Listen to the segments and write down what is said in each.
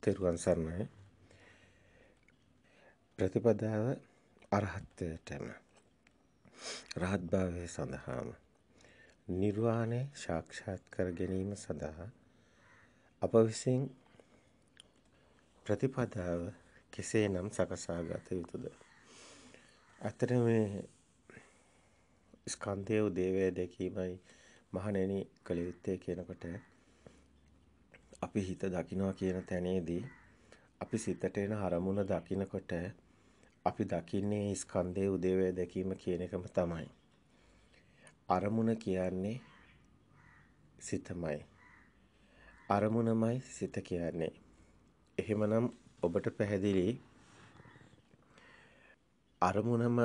තෙරුවන් සරණයි. ප්‍රතිපදාව අරහත්ත්වයටම රහත් භාවය සඳහාම නිර්වාණය සාක්ෂාත් කර ගැනීම සඳහා අප විසින් ප්‍රතිපදාව කෙසේනම් සකසා ගත යුතුද? අතර මේ ස්කන්ධයේ උදේවැය දැකීමයි මහණෙනි කළ යුත්තේ කියනකොට අපි හිත දකිනවා කියන තැනේදී අපි සිතට එන අරමුණ දකිනකොට අපි දකින්නේ ස්කන්ධයේ උදේවැය දැකීම කියන එකම තමයි. අරමුණ කියන්නේ සිතමයි. අරමුණමයි සිත කියන්නේ. එහෙමනම් ඔබට පැහැදිලි අරමුණම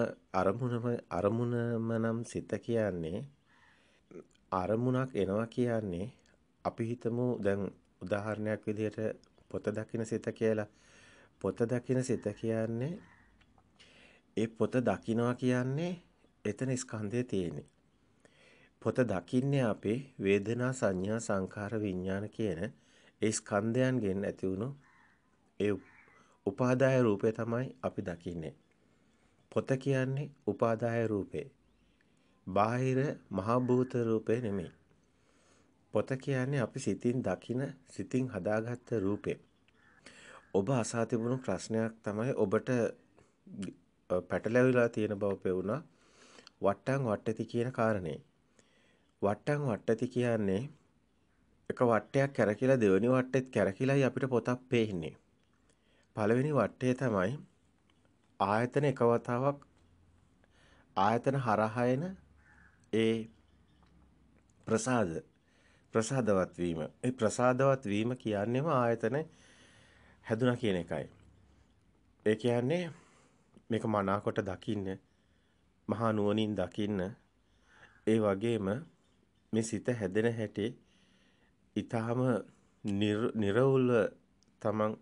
අරමුණම අරමුණම නම් සිත කියන්නේ අරමුණක් එනවා කියන්නේ අපි හිතමු දැන් උදාහරණයක් විදිහට පොත දකින සිත කියලා පොත දකින සිත කියන්නේ ඒ පොත දකිනවා කියන්නේ එතන ස්කන්ධය තියෙන්නේ පොත දකින්නේ අපේ වේදනා සංඥා සංකාර විඥාන කියන ඒ ස්කන්ධයන්ගෙන් ඇති වුණු ඒ උපාදාය රූපය තමයි අපි දකින්නේ. පොත කියන්නේ උපාදාය රූපේ. බාහිර මහ භූත රූපේ නෙමෙයි. පොත කියන්නේ අපි සිතින් දකින සිතින් හදාගත්ත රූපේ. ඔබ අසා තිබුණු ප්‍රශ්නයක් තමයි ඔබට පැටලැවිලා තියෙන බව පෙවුණා. වට්ටං වට්ටති කියන කාරණේ. වට්ටං වට්ටති කියන්නේ එක වට්ටයක් කැරකිලා දෙවෙනි වට්ටෙත් කැරකිලායි අපිට පොතක් පේන්නේ. පළවෙනි වට්ටේ තමයි ආයතන එක වතාවක් ආයතන හරහා එන ඒ ප්‍රසාද ප්‍රසාදවත් වීම. ඒ ප්‍රසාදවත් වීම කියන්නේම ආයතන හැදුනා කියන එකයි. ඒ කියන්නේ මේක මනාකොට දකින්න මහා නුවණින් දකින්න ඒ වගේම මේ සිත හැදෙන හැටි ඊටාම නිර්වුල් තමන්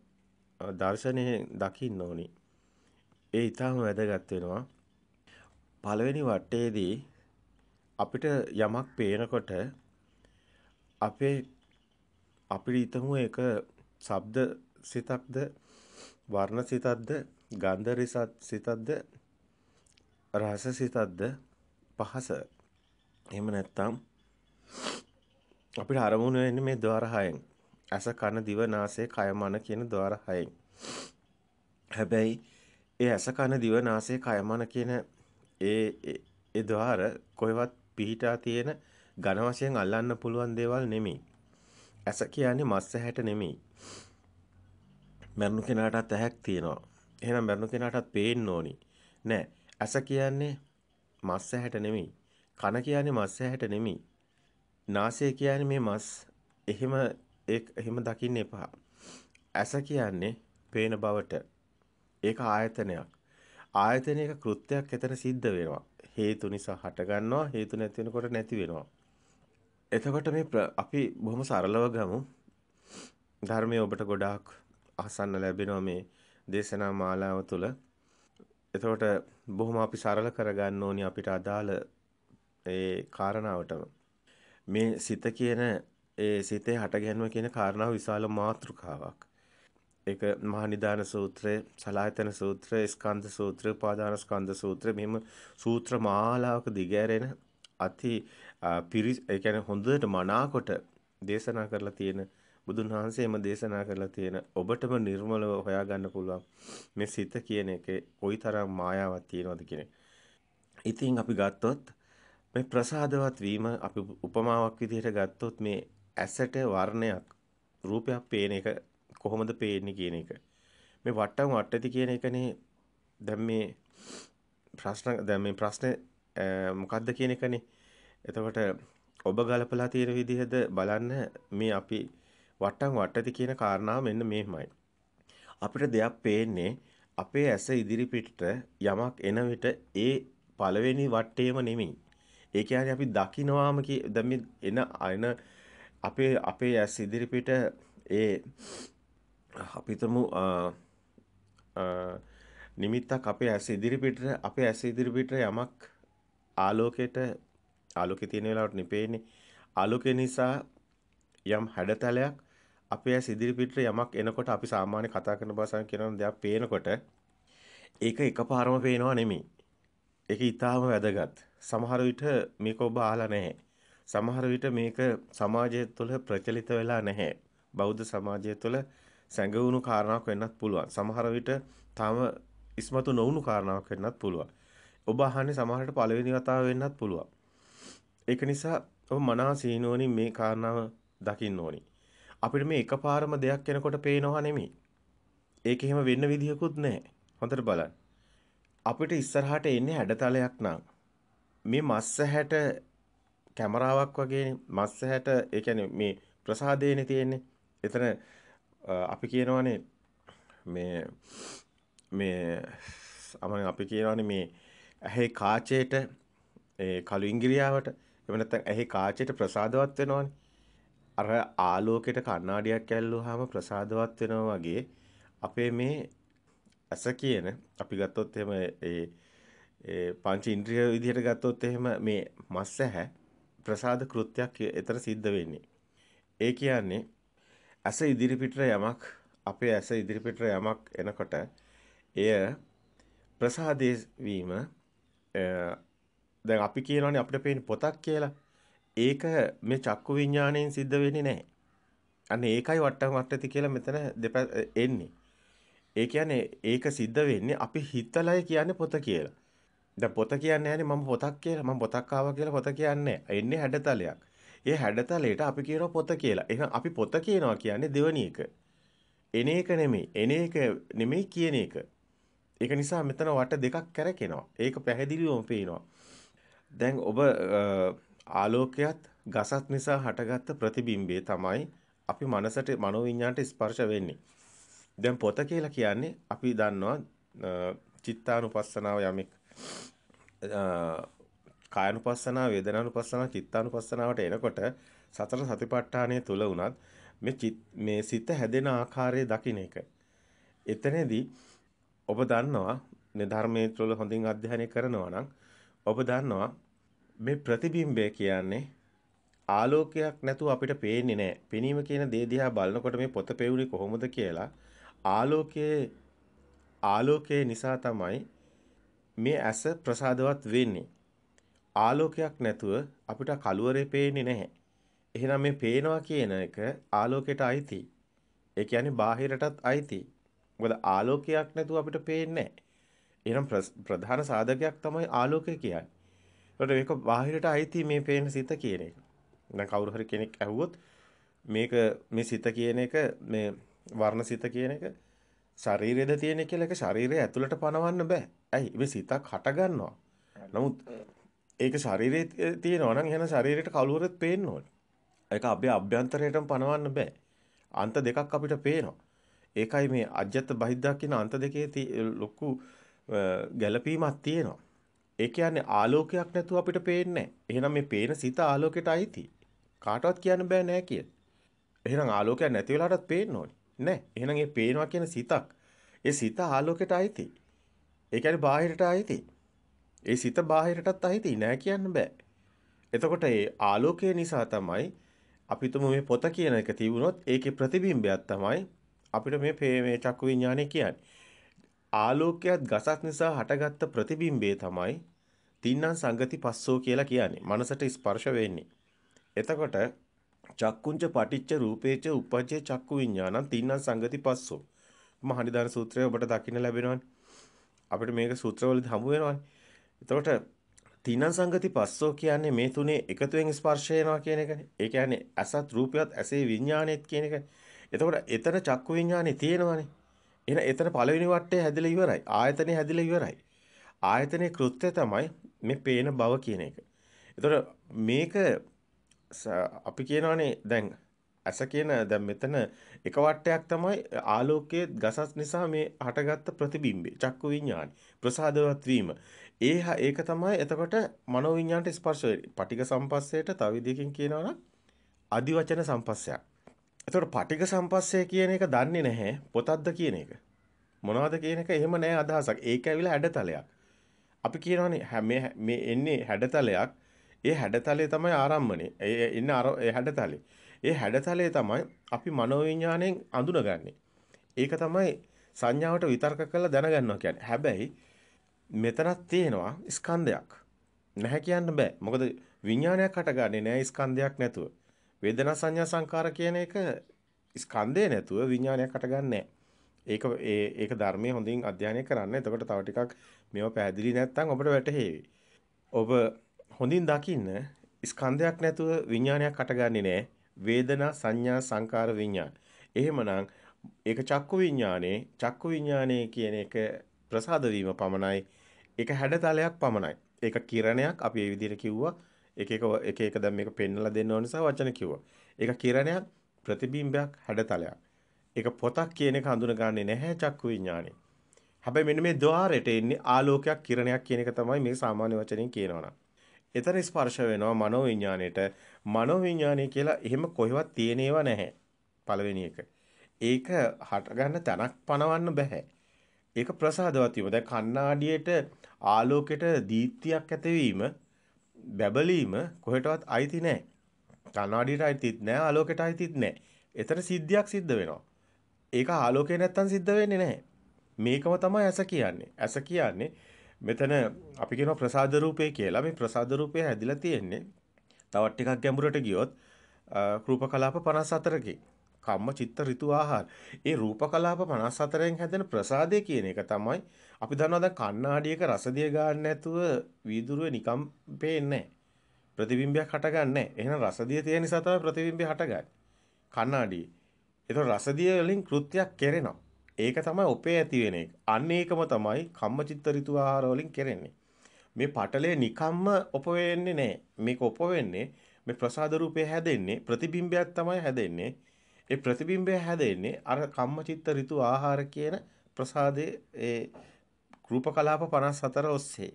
දර්ශනයේ දකින්න ඕනි. ඒ ඊටාම වැදගත් වෙනවා. පළවෙනි වටේදී අපිට යමක් පේනකොට අපේ අපි හිතමු ඒක ශබ්ද සිතක්ද වර්ණ සිතක්ද ගන්ධ සිතක්ද රස සිතක්ද පහස එහෙම නැත්නම් අපිට අරමුණ වෙන්නේ මේ ద్వාර හයෙන්. ඇස කන දිව නාසය කය මන කියන ద్వාර හයෙන්. හැබැයි ඒ ඇස කන දිව නාසය කය මන කියන ඒ ඒ ద్వාර කොහෙවත් පිහිටා තියෙන ඝන වශයෙන් අල්ලන්න පුළුවන් දේවල් නෙමෙයි. ඇස කියන්නේ මස් ඇහැට නෙමෙයි. මරණු කෙනාටත් ඇහැක් තියෙනවා. එහෙනම් මරණු කෙනාටත් පේන්න ඕනි. නෑ. ඇස කියන්නේ මස් ඇහැට නෙමෙයි. කන කියන්නේ මස් ඇහැට නෙමෙයි. නාසය කියන්නේ මේ මස් එහෙම එහෙම දකින්න එපා. ඇස කියන්නේ පේන බවට. ඒක ආයතනයක්. ආයතනයක කෘත්‍යයක් එතන සිද්ධ වෙනවා. හේතු නිසා හටගන්නවා හේතු නැති වෙනකොට නැති වෙනවා එතකොට මේ අපි බොහොම සරලව ගමු. ධර්මයේ ඔබට ගොඩාක් අහසන්න ලැබෙනවා මේ දේශනා මාලාව තුළ. එතකොට බොහොම අපි සරල කරගන්න ඕනි අපිට අදාළ ඒ කාරණාවටම. මේ සිත කියන ඒ සිතේ හට ගැනීම කියන කාරණාව විශාල මාතෘකාවක්. ඒක මහනිදාන සූත්‍රය, සලායතන සූත්‍රය, ස්කන්ධ සූත්‍රය, පාදාන ස්කන්ධ සූත්‍රය මෙහිම සූත්‍ර මාලාවක දිගෑරෙන අති පිරිස් ඒ කියන්නේ හොඳට මනාකොට දේශනා කරලා තියෙන බුදුන් වහන්සේම දේශනා කරලා තියෙන ඔබටම නිර්මලව හොයාගන්න පුළුවන් මේ සිත කියන එකේ කොයිතරම් මායාවක් තියෙනවද කියන ඉතින් අපි ගත්තොත් මේ ප්‍රසාදවත් වීම අපි උපමාවක් විදිහට ගත්තොත් මේ ඇසට වර්ණයක් රූපයක් පේන එක කොහොමද පේන්නේ කියන එක මේ වට්ටම් වට්ටති කියන එකනේ දැන් මේ ප්‍රශ්න දැන් මේ ප්‍රශ්නේ මොකද්ද කියන එකනේ එතකොට ඔබ ගලපලා තියෙන විදිහද බලන්න මේ අපි වට්ටම් වට්ටති කියන කාරණාව මෙන්න මෙහෙමයි. අපිට දෙයක් පේන්නේ අපේ ඇස ඉදිරිපිට යමක් එන විට ඒ පළවෙනි වටේම නෙමෙයි. ඒ කියන්නේ අපි දකිනවාම කි දැන් මේ එන අයන අපේ අපේ ඇස් ඉදිරිපිට ඒ අපිටම නිමිත්තක් අපේ ඇස් ඉදිරිපිට අපේ ඇස් ඉදිරිපිට යමක් ආලෝකයට ආලෝකේ තියෙන වෙලාවට නෙපෙන්නේ. ආලෝකේ නිසා යම් හැඩතලයක් අපේ ඇස් ඉදිරි පිටට යමක් එනකොට අපි සාමාන්‍ය කතා කරන භාෂාවෙන් කියන දේක් පේනකොට ඒක එකපාරම පේනවා නෙමෙයි. ඒක ඊටාම වැදගත්. සමහර විට මේක ඔබ අහලා නැහැ. සමහර විට මේක සමාජය තුළ ප්‍රචලිත වෙලා නැහැ. බෞද්ධ සමාජය තුළ සැඟවුණු කාරණාවක් වෙන්නත් පුළුවන්. සමහර විට තම ඉස්මතු නොවුණු කාරණාවක් වෙන්නත් පුළුවන්. ඔබ අහන්නේ සමහරට පළවෙනි වතාව වෙන්නත් පුළුවන්. ඒක නිසා ඔබ මනස සීනුවණින් මේ කාරණාව දකින්න ඕනි. අපිට මේ එකපාරම දෙයක් එනකොට පේනවා නෙමෙයි. ඒක එහෙම වෙන්න විදිහකුත් නැහැ. හොඳට බලන්න. අපිට ඉස්සරහට එන්නේ හැඩතලයක් නම් මේ මස්ස හැට කැමරාවක් වගේ මස්ස හැට ඒ කියන්නේ මේ ප්‍රසාදයේනේ තියෙන්නේ. එතන අපි කියනවානේ මේ මේ අපි කියනවානේ මේ ඇහි කාචේට ඒ කළු ඉංග්‍රියාවට එහෙම නැත්නම් ඇහි කාචයට ප්‍රසාදවත් වෙනවනේ. අර ආලෝකයට කණ්ණාඩියක් ඇල්ලුවාම ප්‍රසාදවත් වෙනවා වගේ අපේ මේ ඇස කියන අපි ගත්තොත් එහෙම ඒ ඒ පංච ඉන්ද්‍රිය විදිහට ගත්තොත් එහෙම මේ මස් ඇහැ ප්‍රසාද කෘත්‍යයක් එතර සිද්ධ වෙන්නේ. ඒ කියන්නේ ඇස ඉදිරිපිටර යමක් අපේ ඇස ඉදිරිපිටර යමක් එනකොට එය ප්‍රසාදේ වීම දැන් අපි කියනවනේ අපිට පේන පොතක් කියලා. ඒක මේ චක්කු විඥාණයෙන් සිද්ධ වෙන්නේ නැහැ. අන්න ඒකයි වට්ටම වට්ටති කියලා මෙතන එන්නේ. ඒ කියන්නේ ඒක සිද්ධ වෙන්නේ අපි හිතලයි කියන්නේ පොත කියලා. දැන් පොත කියන්නේ නැහැ මම පොතක් කියලා මම පොතක් ආවා කියලා පොත කියන්නේ එන්නේ හැඩතලයක්. ඒ හැඩතලයට අපි කියනවා පොත කියලා. එහෙනම් අපි පොත කියනවා කියන්නේ දෙවනි එක. එන එක නෙමෙයි. එන එක නෙමෙයි කියන එක. ඒක නිසා මෙතන වට දෙකක් කරකිනවා. ඒක පැහැදිලිවම පේනවා. දැන් ඔබ ආලෝකයත් ගසත් නිසා හටගත්ත ප්‍රතිබිම්බේ තමයි අපි මනසට මනෝවිඤ්ඤාණයට ස්පර්ශ වෙන්නේ. දැන් පොත කියලා කියන්නේ අපි දන්නවා චිත්තානුපස්සනාව යමෙක් කායනුපස්සනාව, වේදනානුපස්සනාව, චිත්තානුපස්සනාවට එනකොට සතර සතිපට්ඨානය තුල වුණත් මේ මේ සිත හැදෙන ආකාරය දකින්න එක. එතනදී ඔබ දන්නවා මේ ධර්මයේ තුල හොඳින් අධ්‍යයනය කරනවා නම් ඔබ දන්නවා මේ ප්‍රතිබිම්බය කියන්නේ ආලෝකයක් නැතුව අපිට පේන්නේ නැහැ. පෙනීම කියන දේ දිහා බලනකොට මේ පොත පෙවුනේ කොහොමද කියලා ආලෝකයේ ආලෝකයේ නිසා තමයි මේ ඇස ප්‍රසාදවත් වෙන්නේ. ආලෝකයක් නැතුව අපිට කළුවරේ පේන්නේ නැහැ. එහෙනම් මේ පේනවා කියන එක ආලෝකයට අයිති. ඒ කියන්නේ බාහිරටත් අයිති. මොකද ආලෝකයක් නැතුව අපිට පේන්නේ නැහැ. එනම් ප්‍රධාන සාධකයක් තමයි ආලෝකය කියන්නේ. ඒකට මේක බාහිරට අයිති මේ පේන සිත කියන එක. දැන් කවුරු හරි කෙනෙක් ඇහුවොත් මේක මේ සිත කියන එක මේ වර්ණ සිත කියන එක ශරීරයේද තියෙන කියලා ඒක ශරීරය ඇතුළට පනවන්න බෑ. ඇයි? මේ සිතක් හට ගන්නවා. නමුත් ඒක ශරීරයේ තියෙනවා නම් එහෙනම් ශරීරයට කලවරෙත් පේන්න ඕනේ. ඒක අපේ අභ්‍යන්තරයටම පනවන්න බෑ. අන්ත දෙකක් අපිට පේනවා. ඒකයි මේ අජ්‍යත් බහිද්දා කියන අන්ත දෙකේ ලොකු ගැළපීමක් තියෙනවා. ඒ කියන්නේ ආලෝකයක් නැතුව අපිට පේන්නේ නැහැ. එහෙනම් මේ පේන සිත ආලෝකයට අයිති. කාටවත් කියන්න බෑ නෑ කිය. එහෙනම් ආලෝකයක් නැති වෙලාටත් පේන්න ඕනේ. නෑ. එහෙනම් මේ පේනවා කියන සිතක්. ඒ සිත ආලෝකයට අයිති. ඒ කියන්නේ බාහිරට අයිති. ඒ සිත බාහිරටත් අයිති නෑ කියන්න බෑ. එතකොට ඒ ආලෝකය නිසා තමයි අපිටම මේ පොත කියන එක තිබුණොත් ඒකේ ප්‍රතිබිම්බයක් තමයි අපිට මේ මේ චක්කු විඥානය කියන්නේ. ආලෝකයත් ගසත් නිසා හටගත්ත ප්‍රතිබිම්බය තමයි තින්නම් සංගති පස්සෝ කියලා කියන්නේ. මනසට ස්පර්ශ වෙන්නේ. එතකොට චක්කුංච පටිච්ච රූපේච උපජ්ජේ චක්කු විඤ්ඤාණං තින්නම් සංගති පස්සෝ. මහනිදාන සූත්‍රය ඔබට දකින්න ලැබෙනවානේ. අපිට මේක සූත්‍රවලදී හමු වෙනවානේ. එතකොට තින්නම් සංගති පස්සෝ කියන්නේ මේ තුනේ එකතුවෙන් ස්පර්ශ වෙනවා කියන එකනේ. ඒ කියන්නේ අසත් රූපයත් ඇසේ විඤ්ඤාණයත් කියන එකනේ. එතකොට එතන චක්කු විඤ්ඤාණේ තියෙනවානේ. එහෙනම් එතන පළවෙනි වටේ හැදිලා ඉවරයි. ආයතනේ හැදිලා ඉවරයි. ආයතනේ කෘත්‍ය තමයි මේ පේන බව කියන එක. එතකොට මේක අපි කියනවානේ දැන් ඇස කියන දැන් මෙතන එක වටයක් තමයි ආලෝකයේ ගසස් නිසා මේ හටගත්ත ප්‍රතිබිම්බේ චක්කු විඤ්ඤාණි ප්‍රසාදවත් වීම. ඒ ඒක තමයි එතකොට මනෝ විඤ්ඤාණයට ස්පර්ශ වෙන්නේ. පටික සම්පස්සයට තව විදිහකින් කියනවනම් අදිවචන සම්පස්සයක්. එතකොට පටික සම්පස්සේ කියන එක දන්නේ නැහැ පොතක්ද කියන එක. මොනවද කියන එක එහෙම නැහැ අදහසක්. ඒක ඇවිල්ලා හැඩතලයක්. අපි කියනවානේ මේ මේ එන්නේ හැඩතලයක්. ඒ හැඩතලේ තමයි ආරම්භනේ. ඒ ඉන්න ඒ හැඩතලේ. ඒ හැඩතලේ තමයි අපි මනෝවිඤ්ඤාණයෙන් අඳුනගන්නේ. ඒක තමයි සංඥාවට විතර්ක කරලා දැනගන්නවා කියන්නේ. හැබැයි මෙතනක් තියෙනවා ස්කන්ධයක්. නැහැ කියන්න බෑ. මොකද විඤ්ඤාණයක් හටගන්නේ නැහැ ස්කන්ධයක් නැතුව. වේදනා සංඥා සංකාර කියන එක ස්කන්ධය නැතුව විඥානයක් අටගන්නේ ඒක ඒක ධර්මයේ හොඳින් අධ්‍යයනය කරන්න. එතකොට තව ටිකක් මේව පැහැදිලි නැත්නම් ඔබට වැටහෙවි. ඔබ හොඳින් දකින්න ස්කන්ධයක් නැතුව විඥානයක් අටගන්නේ නැහැ. වේදනා සංඥා සංකාර විඥාන. එහෙමනම් ඒක චක්කු විඥානේ චක්කු විඥානේ කියන එක ප්‍රසාද වීම පමණයි. ඒක හැඩතලයක් පමණයි. ඒක කිරණයක් අපි මේ විදිහට කිව්වා. එක එක එක එක දැන් මේක පෙන්නලා දෙන්න ඕන නිසා වචන කිව්වා. ඒක කිරණයක් ප්‍රතිබිම්බයක් හැඩතලයක්. ඒක පොතක් කියන එක හඳුනගන්නේ නැහැ චක්කු විඥානේ. හැබැයි මෙන්න මේ ద్వාරයට එන්නේ ආලෝකයක් කිරණයක් කියන එක තමයි මේ සාමාන්‍ය වචනෙන් කියනවනම්. එතන ස්පර්ශ වෙනවා මනෝ විඥාණයට. මනෝ විඥාණය කියලා එහෙම කොහෙවත් තියෙනේව නැහැ. පළවෙනි එක. ඒක හට ගන්න තැනක් පනවන්න බෑ. ඒක ප්‍රසාදවත් වීම. දැන් කණ්ණාඩියට ආලෝකයට දීප්තියක් ඇතිවීම බැබලීම කොහෙටවත් අයිති නැහැ. කණ්ණාඩියට අයිතිත් නැහැ, ආලෝකයට අයිතිත් නැහැ. එතන සිද්ධියක් සිද්ධ වෙනවා. ඒක ආලෝකේ නැත්තම් සිද්ධ වෙන්නේ නැහැ. මේකම තමයි ඇස කියන්නේ. ඇස කියන්නේ මෙතන අපි කියනවා ප්‍රසාද රූපේ කියලා. මේ ප්‍රසාද රූපේ හැදිලා තියෙන්නේ තවත් ටිකක් ගැඹුරට ගියොත් රූප කලාප 54කින්. කම්ම චිත්ත ඍතු ආහාර. ඒ රූප කලාප 54න් හැදෙන ප්‍රසාදය කියන එක තමයි අපි දන්නවා දැන් කණ්ණාඩියක රසදිය ගන්න නැතුව වීදුරුවේ නිකම් පේන්නේ ප්‍රතිබිම්බයක් හටගන්නේ එහෙනම් රසදිය තියෙන නිසා තමයි ප්‍රතිබිම්බය හටගන්නේ. කණ්ණාඩියේ. ඒතකොට රසදිය වලින් කෘත්‍යයක් කෙරෙනවා. ඒක තමයි ඔපේ ඇති වෙන එක. අන්න ඒකම තමයි කම්මචිත්ත ඍතු ආහාර වලින් කෙරෙන්නේ. මේ පටලය නිකම්ම ඔප වෙන්නේ නැහැ. මේක ඔප වෙන්නේ මේ ප්‍රසාද රූපය හැදෙන්නේ ප්‍රතිබිම්බයක් තමයි හැදෙන්නේ. ඒ ප්‍රතිබිම්බය හැදෙන්නේ අර කම්මචිත්ත ඍතු ආහාර කියන ප්‍රසාදයේ ඒ රූප කලාප 54 ඔස්සේ.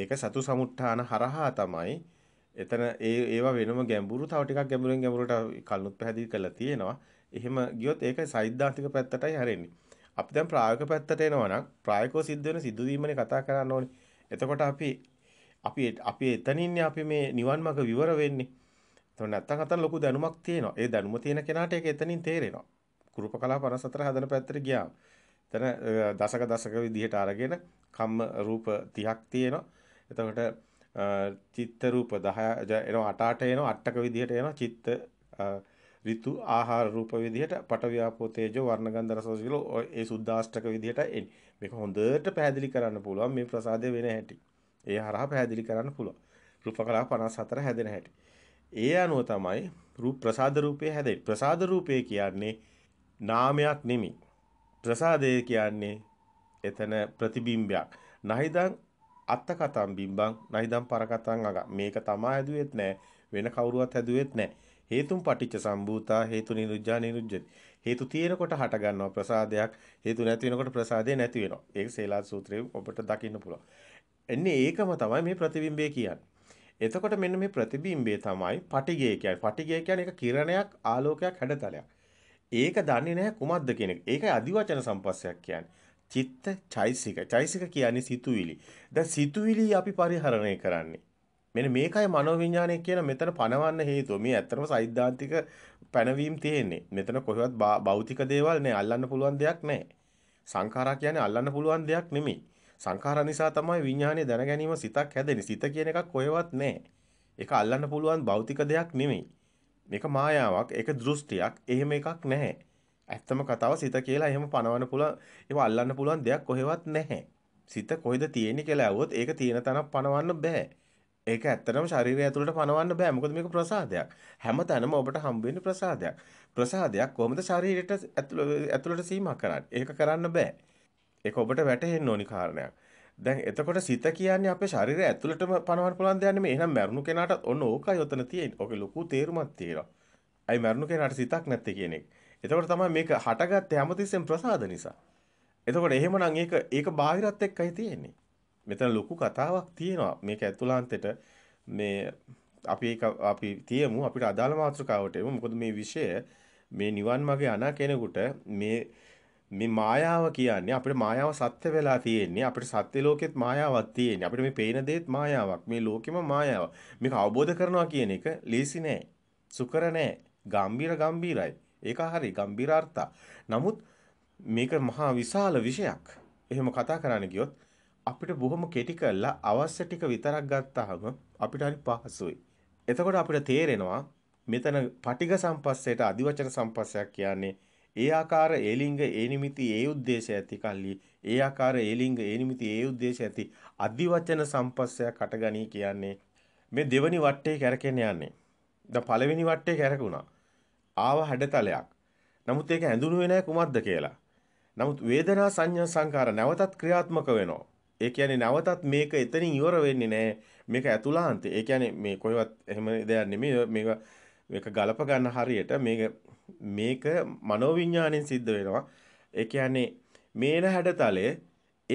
ඒක සතු සමුට්ඨාන හරහා තමයි එතන ඒ ඒවා වෙනම ගැඹුරු තව ටිකක් ගැඹුරෙන් ගැඹුරට කල්නුත් පැහැදිලි කරලා තියෙනවා. එහෙම ගියොත් ඒක සෛද්ධාන්තික පැත්තටයි හැරෙන්නේ. අපි දැන් ප්‍රායෝගික පැත්තට එනවා නම් ප්‍රායෝගිකව සිද්ධ වෙන සිදුවීමනේ කතා කරන්න ඕනේ. එතකොට අපි අපි අපි එතනින්නේ අපි මේ නිවන් මාර්ග විවර වෙන්නේ. එතකොට නැත්තම් අතන ලොකු දැනුමක් තියෙනවා. ඒ දැනුම තියෙන කෙනාට ඒක එතනින් තේරෙනවා. කුරුපකලා 54 හදන පැත්තට ගියාම. එතන දශක දශක විදිහට අරගෙන කම්ම රූප 30ක් තියෙනවා. එතකොට චිත්ත රූප 10 එනවා 8 8 එනවා 8ක විදිහට එනවා චිත්ත ඍතු ආහාර රූප විදිහට පටවියාපෝ තේජෝ වර්ණගන්ධ රස සීල ඒ සුද්දාෂ්ටක විදිහට එන්නේ. මේක හොඳට පැහැදිලි කරන්න පුළුවන් මේ ප්‍රසාදය වෙන හැටි. ඒ හරහා පැහැදිලි කරන්න පුළුවන්. රූපකලා 54 හැදෙන හැටි. ඒ අනුව තමයි රූප ප්‍රසාද රූපේ හැදෙන්නේ. ප්‍රසාද රූපේ කියන්නේ නාමයක් නෙමෙයි. ප්‍රසාදය කියන්නේ එතන ප්‍රතිබිම්බයක්. නැහිදන් අත්තකතම් බිම්බං නැහිදන් පරකතම් අග. මේක තමා හැදුවෙත් නෑ. වෙන කවුරුවත් හැදුවෙත් නෑ. හේතුම් පටිච්ච සම්භූතා හේතු නිරුද්ධා නිරුද්ධති. හේතු තියෙනකොට හට ගන්නවා ප්‍රසාදයක්. හේතු නැති වෙනකොට ප්‍රසාදේ නැති වෙනවා. ඒක සේලා සූත්‍රයේ ඔබට දකින්න පුළුවන්. එන්නේ ඒකම තමයි මේ ප්‍රතිබිම්බය කියන්නේ. එතකොට මෙන්න මේ ප්‍රතිබිම්බය තමයි පටිගය කියන්නේ. පටිගය කියන්නේ ඒක කිරණයක් ආලෝකයක් හැඩතලයක්. ඒක දන්නේ නැහැ කුමක්ද කියන එක. ඒකයි අදිවචන සම්පස්සයක් කියන්නේ. චිත්ත චෛසික. චෛසික කියන්නේ සිතුවිලි. දැන් සිතුවිලි අපි පරිහරණය කරන්නේ. මෙන්න මේකයි මනෝවිඤ්ඤාණය කියන මෙතන පනවන්න හේතුව. මේ ඇත්තටම සයිද්ධාන්තික පැනවීම තියෙන්නේ. මෙතන කොහෙවත් භෞතික දේවල් නෑ. අල්ලන්න පුළුවන් දෙයක් නෑ. සංඛාරා කියන්නේ අල්ලන්න පුළුවන් දෙයක් නෙමෙයි. සංඛාර නිසා තමයි විඥානය දැන ගැනීම සිතක් හැදෙන්නේ. සිත කියන එකක් කොහෙවත් නැහැ. ඒක අල්ලන්න පුළුවන් භෞතික දෙයක් නෙමෙයි. මේක මායාවක්, ඒක දෘෂ්ටියක්, එහෙම එකක් නැහැ. ඇත්තම කතාව සිත කියලා එහෙම පනවන්න පුළුවන්, ඒව අල්ලන්න පුළුවන් දෙයක් කොහෙවත් නැහැ. සිත කොහෙද තියෙන්නේ කියලා ඇහුවොත් ඒක තියෙන තැනක් පනවන්න බෑ. ඒක ඇත්තටම ශරීරය ඇතුළට පනවන්න බෑ. මොකද මේක ප්‍රසාදයක්. හැම තැනම ඔබට හම්බ වෙන්නේ ප්‍රසාදයක්. ප්‍රසාදයක් කොහොමද ශරීරයට ඇතුළට සීමා කරන්නේ? ඒක කරන්න බෑ. ඒක ඔබට වැටහෙන්න ඕනි කාරණයක්. දැන් එතකොට සිත කියන්නේ අපේ ශරීරය ඇතුළටම පනවන්න පුළුවන් දෙයක් නෙමෙයි. එහෙනම් මරුණු කෙනාටත් ඔන්න ඕකයි ඔතන තියෙන්නේ. ඔකේ ලොකු තේරුමක් තියෙනවා. අයි මරුණු කෙනාට සිතක් නැත්තේ කියන එක. එතකොට තමයි මේක හටගත්තේ හැමතිස්සෙම ප්‍රසාද නිසා. එතකොට එහෙමනම් ඒක ඒක බාහිරත් එක්කයි තියෙන්නේ. මෙතන ලොකු කතාවක් තියෙනවා. මේක ඇතුළාන්තෙට මේ අපි ඒක අපි තියමු අපිට අදාළ මාතෘකාවට එමු. මොකද මේ විෂය මේ නිවන් මාගේ අනා කෙනෙකුට මේ මේ මායාව කියන්නේ අපිට මායාව සත්‍ය වෙලා තියෙන්නේ අපිට සත්‍ය ලෝකෙත් මායාවක් තියෙන්නේ අපිට මේ පේන දේත් මායාවක් මේ ලෝකෙම මායාවක් මේක අවබෝධ කරනවා කියන එක ලේසි නෑ සුකර නෑ ගම්බීර ගම්බීරයි ඒක හරි ගම්බීරාර්ථා නමුත් මේක මහා විශාල විෂයක් එහෙම කතා කරන්න ගියොත් අපිට බොහොම කෙටි කරලා අවශ්‍ය ටික විතරක් ගත්තාම අපිට හරි පහසුයි එතකොට අපිට තේරෙනවා මෙතන පටිඝ සම්පස්සයට අදිවචන සම්පස්සයක් කියන්නේ ඒ ආකාර ඒ ලිංග ඒ නිමිති ඒ ಉದ್ದೇಶය ඇති කල්ලි ඒ ආකාර ඒ ලිංග ඒ නිමිති ඒ ಉದ್ದೇಶය ඇති අදිවචන සම්පස්සය කටගනී කියන්නේ මේ දෙවනි වටේ කැරකෙන යන්නේ. දැන් පළවෙනි වටේ කැරකුණා. ආව හැඩතලයක්. නමුත් ඒක ඇඳුනුවේ නැහැ කුමක්ද කියලා. නමුත් වේදනා සංඥා සංකාර නැවතත් ක්‍රියාත්මක වෙනවා. ඒ කියන්නේ නැවතත් මේක එතනින් ඉවර වෙන්නේ නැහැ. මේක ඇතුළාන්තේ. ඒ කියන්නේ මේ කොහෙවත් එහෙම දෙයක් නෙමෙයි. මේක මේක ගලප ගන්න හරියට මේක මේක මනෝවිඤ්ඤාණයෙන් සිද්ධ වෙනවා. ඒ කියන්නේ මේන හැඩතලය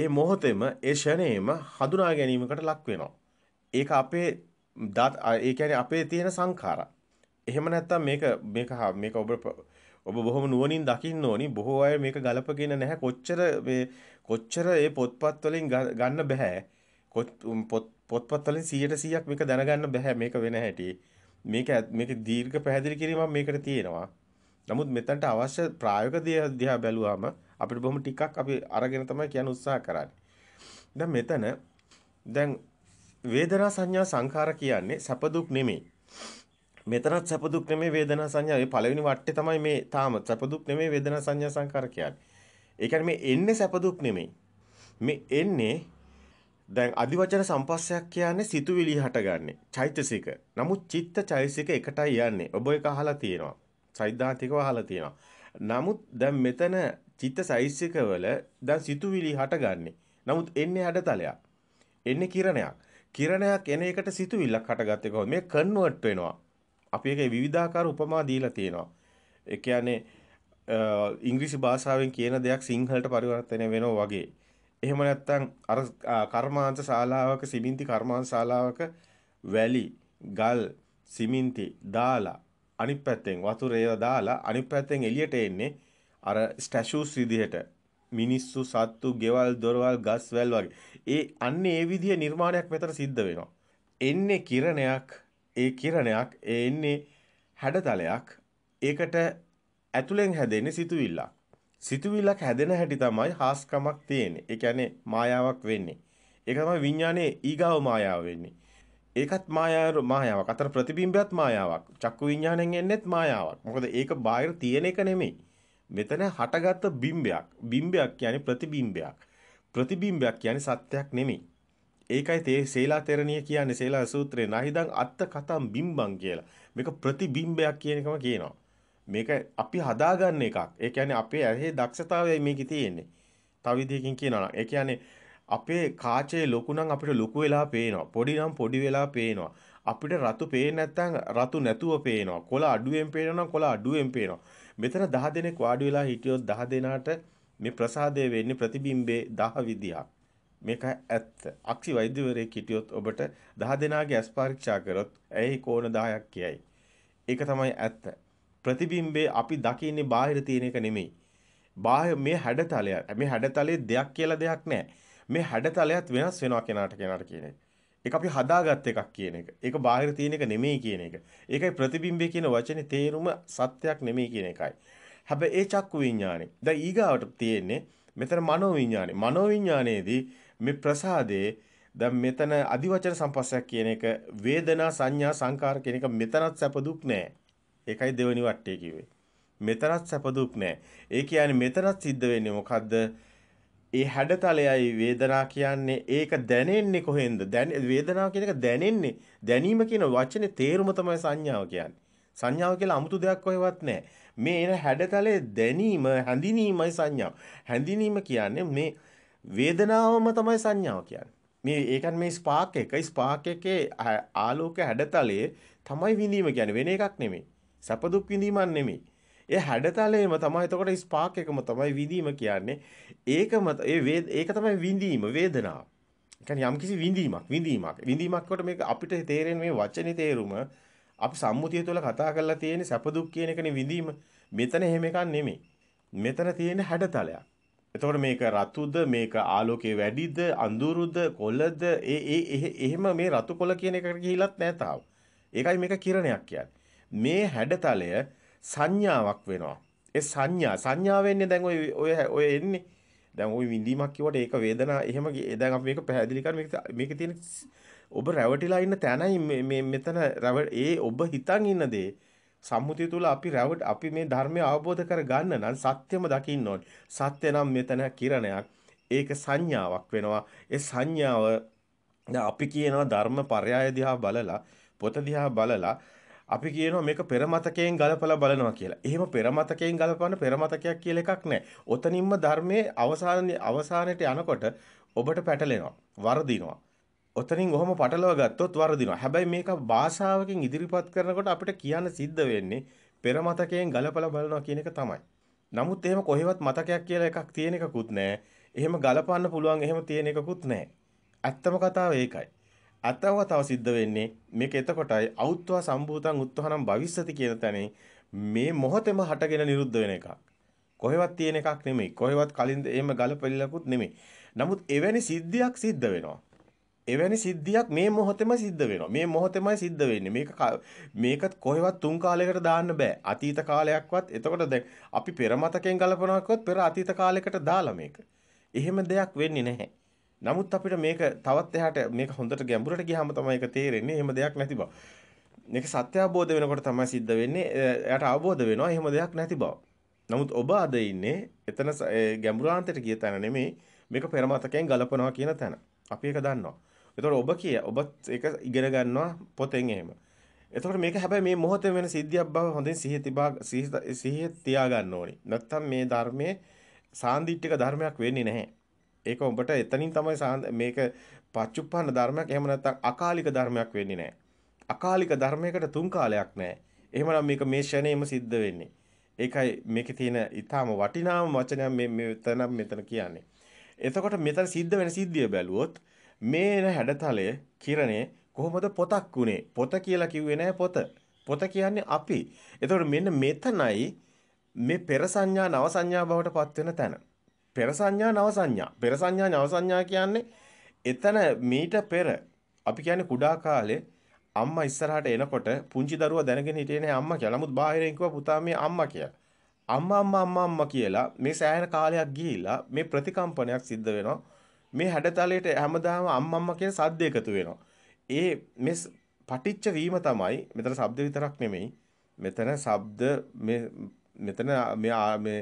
ඒ මොහොතේම ඒ ෂණේම හඳුනා ගැනීමකට ලක් වෙනවා. ඒක අපේ ඒ කියන්නේ අපේ තියෙන සංඛාරා. එහෙම නැත්තම් මේක මේක මේක ඔබ ඔබ බොහොම නුවණින් දකින්න ඕනි. බොහෝ අය මේක ගලපගෙන නැහැ. කොච්චර මේ කොච්චර මේ පොත්පත් වලින් ගන්න බෑ. පොත්පත් වලින් 100%ක් මේක දැනගන්න බෑ මේක වෙන හැටි. මේක මේක දීර්ඝ පැහැදිලි කිරීමක් මේකට තියෙනවා. නමුත් මෙතනට අවශ්‍ය ප්‍රායෝගික දේ දිහා බැලුවාම අපිට බොහොම ටිකක් අපි අරගෙන තමයි කියන්න උත්සාහ කරන්නේ. දැන් මෙතන දැන් වේදනා සංඥා සංඛාර කියන්නේ සැප දුක් නෙමෙයි. මෙතනත් සැප දුක් නෙමෙයි වේදනා සංඥා. ඒ පළවෙනි වටේ තමයි මේ තාම සැප දුක් නෙමෙයි වේදනා සංඥා සංඛාර කියන්නේ. ඒ කියන්නේ මේ එන්නේ සැප දුක් නෙමෙයි. මේ එන්නේ දැන් අදිවචන සම්පස්සයක් කියන්නේ සිතුවිලි හටගන්නේ චෛතසික. නමුත් චිත්ත චෛතසික එකටයි යන්නේ. ඔබ ඒක අහලා තියෙනවා. සෛද්ධාන්තිකව අහලා තියෙනවා. නමුත් දැන් මෙතන චිත්ත සෛසිකවල දැන් සිතුවිලි හටගන්නේ. නමුත් එන්නේ හැඩතලයක්. එන්නේ කිරණයක්. කිරණයක් එන එකට සිතුවිල්ලක් හටගත්තේ කොහොමද? මේ කන්වර්ට් වෙනවා. අපි ඒකේ විවිධාකාර උපමා දීලා තියෙනවා. ඒ කියන්නේ ඉංග්‍රීසි භාෂාවෙන් කියන දෙයක් සිංහලට පරිවර්තනය වෙනවා වගේ. එහෙම නැත්නම් අර කර්මාන්ත ශාලාවක සිමින්ති කර්මාන්ත ශාලාවක වැලි, ගල්, සිමින්ති දාලා අනිත් පැත්තෙන් වතුර ඒවා දාලා අනිත් පැත්තෙන් එළියට එන්නේ අර ස්ටැෂුස් විදිහට මිනිස්සු සත්තු ගෙවල් දොරවල් ගස් වැල් වගේ ඒ අන්න ඒ විදිහ නිර්මාණයක් මෙතන සිද්ධ වෙනවා එන්නේ කිරණයක් ඒ කිරණයක් ඒ එන්නේ හැඩතලයක් ඒකට ඇතුලෙන් හැදෙන්නේ සිතුවිල්ලක් සිතුවිල්ලක් හැදෙන හැටි තමයි හාස්කමක් තියෙන්නේ ඒ කියන්නේ මායාවක් වෙන්නේ ඒක තමයි විඥානයේ ඊගාව මායාව වෙන්නේ ඒකත් මායාව මායාවක්. අතර ප්‍රතිබිම්බයත් මායාවක්. චක්කු විඤ්ඤාණයෙන් එන්නෙත් මායාවක්. මොකද ඒක බාහිර තියෙන එක නෙමෙයි. මෙතන හටගත් බිම්බයක්. බිම්බයක් කියන්නේ ප්‍රතිබිම්බයක්. ප්‍රතිබිම්බයක් කියන්නේ සත්‍යයක් නෙමෙයි. ඒකයි තේ සේලා තෙරණිය කියන්නේ සේලා සූත්‍රේ නහිදං අත්ත කතම් බිම්බං කියලා. මේක ප්‍රතිබිම්බයක් කියන එකම කියනවා. මේක අපි හදාගන්න එකක්. ඒ කියන්නේ අපේ ඇහි දක්ෂතාවයයි මේකේ තියෙන්නේ. තව විදිහකින් කියනවා නම් ඒ කියන්නේ අපේ කාචේ ලොකු නම් අපිට ලොකු වෙලා පේනවා. පොඩි නම් පොඩි වෙලා පේනවා. අපිට රතු පේන්නේ නැත්නම් රතු නැතුව පේනවා. කොළ අඩුවෙන් පේනවා කොළ අඩුවෙන් පේනවා. මෙතන 10 දෙනෙක් වාඩි වෙලා හිටියොත් 10 දෙනාට මේ ප්‍රසාදය වෙන්නේ ප්‍රතිබිම්බේ 10 විදියක්. මේක ඇත්ත. අක්ෂි වෛද්‍යවරයෙක් හිටියොත් ඔබට 10 දෙනාගේ ඇස් පරීක්ෂා කරොත් ඇයි කෝණ 10ක් කියයි. ඒක තමයි ඇත්ත. ප්‍රතිබිම්බේ අපි දකින්නේ බාහිර තියෙන එක නෙමෙයි. බාහිර මේ හැඩතලය. මේ හැඩතලේ දෙයක් කියලා දෙයක් නැහැ. මේ හැඩතලයත් වෙනස් වෙනවා කෙනාට කෙනාට කියන එක. ඒක අපි හදාගත් එකක් කියන එක. ඒක බාහිර තියෙන එක නෙමෙයි කියන එක. ඒකයි ප්‍රතිබිම්බය කියන වචනේ තේරුම සත්‍යයක් නෙමෙයි කියන එකයි. හැබැයි ඒ චක්කු විඥානේ. දැන් ඊගාවට තියෙන්නේ මෙතන මනෝ විඥානේ. මනෝ විඥානයේදී මේ ප්‍රසාදයේ දැන් මෙතන අදිවචන සම්පස්සයක් කියන එක වේදනා සංඥා සංකාර කියන එක මෙතනත් සැපදුක් නෑ. ඒකයි දෙවෙනි වටේ කිව්වේ. මෙතනත් සැපදුක් නෑ. ඒ කියන්නේ මෙතනත් සිද්ධ වෙන්නේ මොකද්ද? ඒ හැඩතලයයි වේදනා කියන්නේ ඒක දැනෙන්නේ කොහෙන්ද? වේදනාව කියන එක දැනෙන්නේ දැනීම කියන වචනේ තේරුම තමයි සංඥාව කියන්නේ. සංඥාව කියලා 아무තු දෙයක් කොහෙවත් නැහැ. මේ එන හැඩතලයේ දැනීම හැඳිනීමයි සංඥාව. හැඳිනීම කියන්නේ මේ වේදනාවම තමයි සංඥාව කියන්නේ. මේ ඒකන් මේ ස්පාක් එක ස්පාක් එකේ ආලෝක හැඩතලයේ තමයි විඳීම කියන්නේ වෙන එකක් නෙමෙයි. සැප දුක් විඳීමක් නෙමෙයි. ඒ හැඩතලයේම තමයි එතකොට ස්පාක් එකම තමයි විඳීම කියන්නේ. ඒකම ඒ ඒක තමයි විඳීම වේදනාව. කියන්නේ යම්කිසි විඳීමක් විඳීමක් විඳීමක් කොට මේක අපිට තේරෙන මේ වචනේ තේරුම අපි සම්මුතිය තුළ කතා කරලා තියෙන සැප දුක් කියන එකනේ විඳීම. මෙතන එහෙම එකක් නෙමෙයි. මෙතන තියෙන හැඩතලයක්. එතකොට මේක රතුද මේක ආලෝකයේ වැඩිද අඳුරුද කොළද ඒ ඒ එහෙම මේ රතු කොළ කියන එකට ගිහිලත් නැහැ තාම. ඒකයි මේක කිරණයක් කියන්නේ. මේ හැඩතලය සංඥාවක් වෙනවා. ඒ සංඥා සංඥා වෙන්නේ දැන් ඔය ඔය ඔය එන්නේ දැන් ওই විඳීමක් කිව්වට ඒක වේදනා එහෙම දැන් අපි මේක පැහැදිලි කරමු මේක මේකේ තියෙන ඔබ රැවටිලා ඉන්න තැනයි මේ මෙතන ඒ ඔබ හිතන් ඉන්න දේ සම්මුතිය තුල අපි රැවට අපි මේ ධර්මය අවබෝධ කර ගන්න නම් සත්‍යම දකින්න ඕනේ. සත්‍ය නම් මෙතන කිරණයක්. ඒක සංඥාවක් වෙනවා. ඒ සංඥාව අපි කියනවා ධර්ම පරයය දිහා බලලා පොත දිහා බලලා අපි කියනවා මේක පෙරමතකයෙන් ගලපලා බලනවා කියලා. එහෙම පෙරමතකයෙන් ගලපන්න පෙරමතකයක් කියලා එකක් නැහැ. ඔතනින්ම ධර්මයේ අවසාන අවසානයට යනකොට ඔබට පැටලෙනවා. වර්ධිනවා. ඔතනින් ඔහොම පටලව ගත්තොත් වර්ධිනවා. හැබැයි මේක භාෂාවකින් ඉදිරිපත් කරනකොට අපිට කියන්න සිද්ධ වෙන්නේ පෙරමතකයෙන් ගලපලා බලනවා කියන එක තමයි. නමුත් එහෙම කොහෙවත් මතකයක් කියලා එකක් තියෙන එකකුත් නැහැ. එහෙම ගලපන්න පුළුවන් එහෙම තියෙන එකකුත් නැහැ. ඇත්තම කතාව ඒකයි. අතව තව සිද්ධ වෙන්නේ මේක එතකොටයි අවුත්වා සම්භූතං උත්වහනම් භවිස්සති කියන තැනේ මේ මොහොතේම හටගෙන නිරුද්ධ වෙන එකක්. කොහෙවත් තියෙන එකක් නෙමෙයි. කොහෙවත් කලින් එහෙම ගලපෙලිලකුත් නෙමෙයි. නමුත් එවැනි සිද්ධියක් සිද්ධ වෙනවා. එවැනි සිද්ධියක් මේ මොහොතේම සිද්ධ වෙනවා. මේ මොහොතේමයි සිද්ධ වෙන්නේ. මේක මේකත් කොහෙවත් තුන් කාලයකට දාන්න බෑ. අතීත කාලයක්වත්. එතකොට දැන් අපි පෙර මතකයෙන් ගලපනකොත් පෙර අතීත කාලයකට දාලා මේක. එහෙම දෙයක් වෙන්නේ නැහැ. නමුත් අපිට මේක තවත් එහාට මේක හොඳට ගැඹුරට ගියාම තමයි ඒක තේරෙන්නේ. එහෙම දෙයක් නැති බව. මේක සත්‍ය අවබෝධ වෙනකොට තමයි සිද්ධ වෙන්නේ. එයාට අවබෝධ වෙනවා එහෙම දෙයක් නැති බව. නමුත් ඔබ අද ඉන්නේ එතන ගැඹුරාන්තයට ගිය තැන නෙමෙයි. මේක පෙරමතකෙන් ගලපනවා කියන තැන. අපි ඒක දන්නවා. එතකොට ඔබ කිය ඔබත් ඒක ඉගෙන ගන්නවා පොතෙන් එහෙම. එතකොට මේක හැබැයි මේ මොහොතේ වෙන සිද්ධියක් බව හොඳින් සිහිය තිබා සිහිය තියා ගන්න ඕනි. නැත්තම් මේ ධර්මයේ සාන්දිටික ධර්මයක් වෙන්නේ නැහැ. ඒක උඹට එතනින් තමයි මේක පච්චුප්පන්න ධර්මයක් එහෙම නැත්නම් අකාලික ධර්මයක් වෙන්නේ නැහැ. අකාලික ධර්මයකට තුන් කාලයක් නැහැ. එහෙමනම් මේක මේ ෂණේම සිද්ධ වෙන්නේ. ඒකයි මේකේ තියෙන ඊටාම වටිනාම වචනය මේ මෙතන මෙතන කියන්නේ. එතකොට මෙතන සිද්ධ වෙන සිද්ධිය බැලුවොත් මේ හැඩතලය කිරණේ කොහොමද පොතක් උනේ? පොත කියලා කිව්වේ නැහැ පොත. පොත කියන්නේ අපි. එතකොට මෙන්න මෙතනයි මේ පෙර සංඥා නව සංඥා බවට පත් වෙන තැන. පෙර සංඥා නව සංඥා. පෙර සංඥා නව සංඥා කියන්නේ එතන මීට පෙර අපි කියන්නේ කුඩා කාලේ අම්මා ඉස්සරහට එනකොට පුංචි දරුවා දැනගෙන හිටියේ නෑ අම්මා කියලා. නමුත් බාහිරින් කිව්වා පුතා මේ අම්මා කියලා. අම්මා අම්මා අම්මා අම්මා කියලා මේ සෑහෙන කාලයක් ගිහිලා මේ ප්‍රතිකම්පනයක් සිද්ධ වෙනවා. මේ හැඩතලයට හැමදාම අම්මා අම්මා කියන සද්ද එකතු වෙනවා. ඒ මේ පටිච්ච වීම තමයි මෙතන ශබ්ද විතරක් නෙමෙයි. මෙතන ශබ්ද මේ මෙතන මේ මේ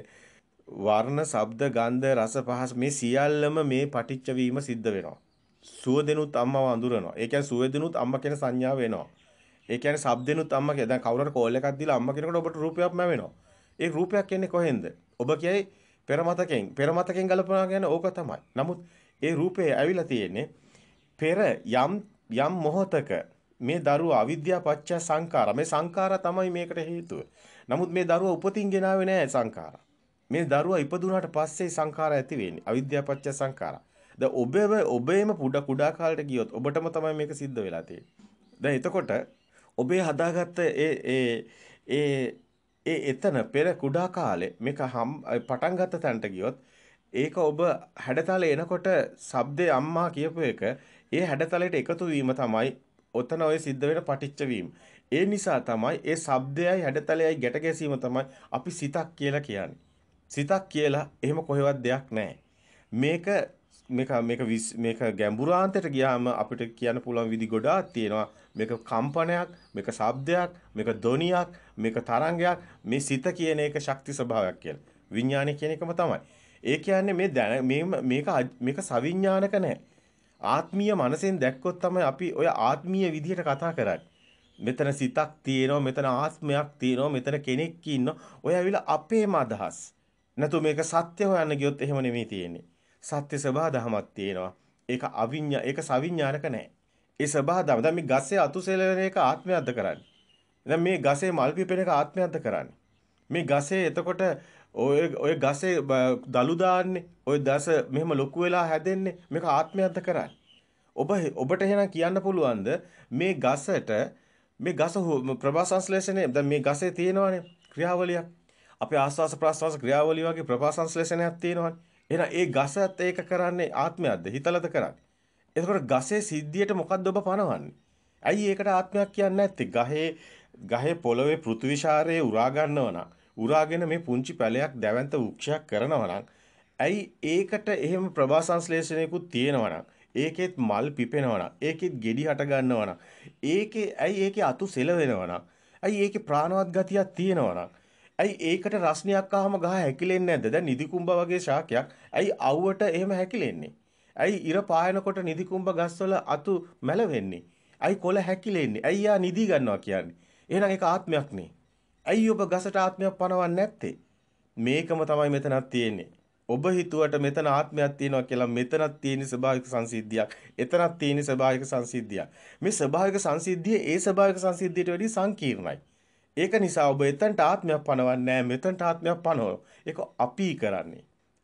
වර්ණ, ශබ්ද, ගන්ධ, රස, පහස මේ සියල්ලම මේ පටිච්ච වීම සිද්ධ වෙනවා. සුවදෙනුත් අම්මව අඳුරනවා. ඒ කියන්නේ සුවදෙනුත් අම්ම කියන සංඥාව වෙනවා. ඒ කියන්නේ ශබ්දෙනුත් අම්ම කියන දැන් කවුරුහට කෝල් එකක් දීලා අම්ම කෙනෙකුට ඔබට රූපයක් මැවෙනවා. ඒ රූපයක් එන්නේ කොහෙන්ද? ඔබ කියයි පෙරමතකෙන්. පෙරමතකෙන් ගලපනවා කියන්නේ ඕක තමයි. නමුත් ඒ රූපය ඇවිල්ලා තියෙන්නේ පෙර යම් යම් මොහතක මේ දරුවා අවිද්‍යා පත්‍ය සංඛාර මේ සංඛාර තමයි මේකට හේතුව. නමුත් මේ දරුවා උපතින් ගෙනාවේ නෑ සංඛාරා. මේ දරුවා ඉපදුනාට පස්සේ සංඛාර ඇති වෙන්නේ. අවිද්‍යාව පත්‍ය සංඛාරා. දැන් ඔබව ඔබේම පුඩ කුඩා කාලට ගියොත් ඔබටම තමයි මේක සිද්ධ වෙලා තියෙන්නේ. දැන් එතකොට ඔබේ හදාගත්ත ඒ ඒ ඒ ඒ එතන පෙර කුඩා කාලේ මේක හම් පටන් ගත්ත තැනට ගියොත් ඒක ඔබ හැඩතලේ එනකොට shabdේ අම්මා කියපු එක ඒ හැඩතලයට එකතු වීම තමයි ඔතන ඔය සිද්ධ වෙන පටිච්ච වීම. ඒ නිසා තමයි ඒ shabdයයි හැඩතලයයි ගැට ගැසීම තමයි අපි සිතක් කියලා කියන්නේ. සිතක් කියලා එහෙම කොහෙවත් දෙයක් නැහැ. මේක මේක මේක මේක ගැඹුරාන්තයට ගියාම අපිට කියන්න පුළුවන් විදි ගොඩාක් තියෙනවා මේක කම්පනයක් මේක ශබ්දයක් මේක ධ්වනියක් මේක තරංගයක් මේ සිත කියන එක ශක්ති ස්වභාවයක් කියලා විඥානය කියන එකම තමයි ඒ කියන්නේ මේ දැන මේක මේක සවිඥානික නැහැ ආත්මීය මනසෙන් දැක්කොත් තමයි අපි ඔය ආත්මීය විදිහට කතා කරන්නේ මෙතන සිතක් තියෙනවා මෙතන ආත්මයක් තියෙනවා මෙතන කෙනෙක් ඉන්නවා ඔය ඇවිල්ලා අපේම අදහස් නැතු මේක සත්‍ය හොයන්න ගියොත් එහෙම නෙමෙයි තියෙන්නේ. සත්‍ය සබහා දහමක් තියෙනවා. ඒක අවිඤ්ඤා ඒක සවිඤ්ඤානික නැහැ. ඒ සබහා දහම. දැන් මේ ගසේ අතුසෙලන එක ආත්මයක්ද කරන්නේ. දැන් මේ ගසේ මල් පිපෙන එක ආත්මයක්ද කරන්නේ. මේ ගසේ එතකොට ඔය ඔය ගසේ දලු දාන්නේ ඔය දස මෙහෙම ලොකු වෙලා හැදෙන්නේ මේක ආත්මයක්ද කරන්නේ. ඔබ ඔබට එහෙනම් කියන්න පුළුවන්ද මේ ගසට මේ ගස ප්‍රභා සංශ්ලේෂණය දැන් මේ ගසේ තියෙනවනේ ක්‍රියාවලියක් අපේ ආස්වාස ප්‍රාස්වාස ක්‍රියාවලිය වගේ ප්‍රපාසංශලේෂණයක් තියෙනවනේ. එහෙනම් ඒ ගසත් ඒක කරන්නේ ආත්මයක්ද හිතලද කරන්නේ. එතකොට ගසේ සිද්ධියට මොකද්ද ඔබ පනවන්නේ? ඇයි ඒකට ආත්මයක් කියන්නේ නැත්තේ? ගහේ ගහේ පොළවේ පෘථිවිශාරයේ උරා ගන්නවා උරාගෙන මේ පුංචි පැලයක් දැවැන්ත වෘක්ෂයක් කරනවා ඇයි ඒකට එහෙම ප්‍රභාසංශ්ලේෂණයකුත් තියෙනවා ඒකෙත් මල් පිපෙනවා ඒකෙත් ගෙඩි හට ගන්නවා ඒකේ ඇයි ඒකේ අතු සෙල වෙනවා ඇයි ඒකේ ප්‍රාණවත් ගතියක් තියෙනවා ඇයි ඒකට රස්නියක් ආවම ගහ හැකිලෙන්නේ නැද්ද? දැන් නිදි කුඹ වගේ ශාකයක් ඇයි අවුවට එහෙම හැකිලෙන්නේ? ඇයි ඉර පායනකොට නිදි කුඹ ගස්වල අතු මැල වෙන්නේ? ඇයි කොළ හැකිලෙන්නේ? ඇයි යා නිදි ගන්නවා කියන්නේ? එහෙනම් ඒක ආත්මයක් නේ. ඇයි ඔබ ගසට ආත්මයක් පනවන්නේ නැත්තේ? මේකම තමයි මෙතනක් තියෙන්නේ. ඔබ හිතුවට මෙතන ආත්මයක් තියෙනවා කියලා මෙතනක් තියෙන ස්වභාවික සංසිද්ධියක්. එතනක් තියෙන ස්වභාවික සංසිද්ධියක්. මේ ස්වභාවික සංසිද්ධිය ඒ ස්වභාවික සංසිද්ධියට වඩා සංකීර්ණයි. ඒක නිසා ඔබ එතනට ආත්මයක් පනවන්නේ නැහැ මෙතනට ආත්මයක් පනවන. ඒක අපි කරන්නේ.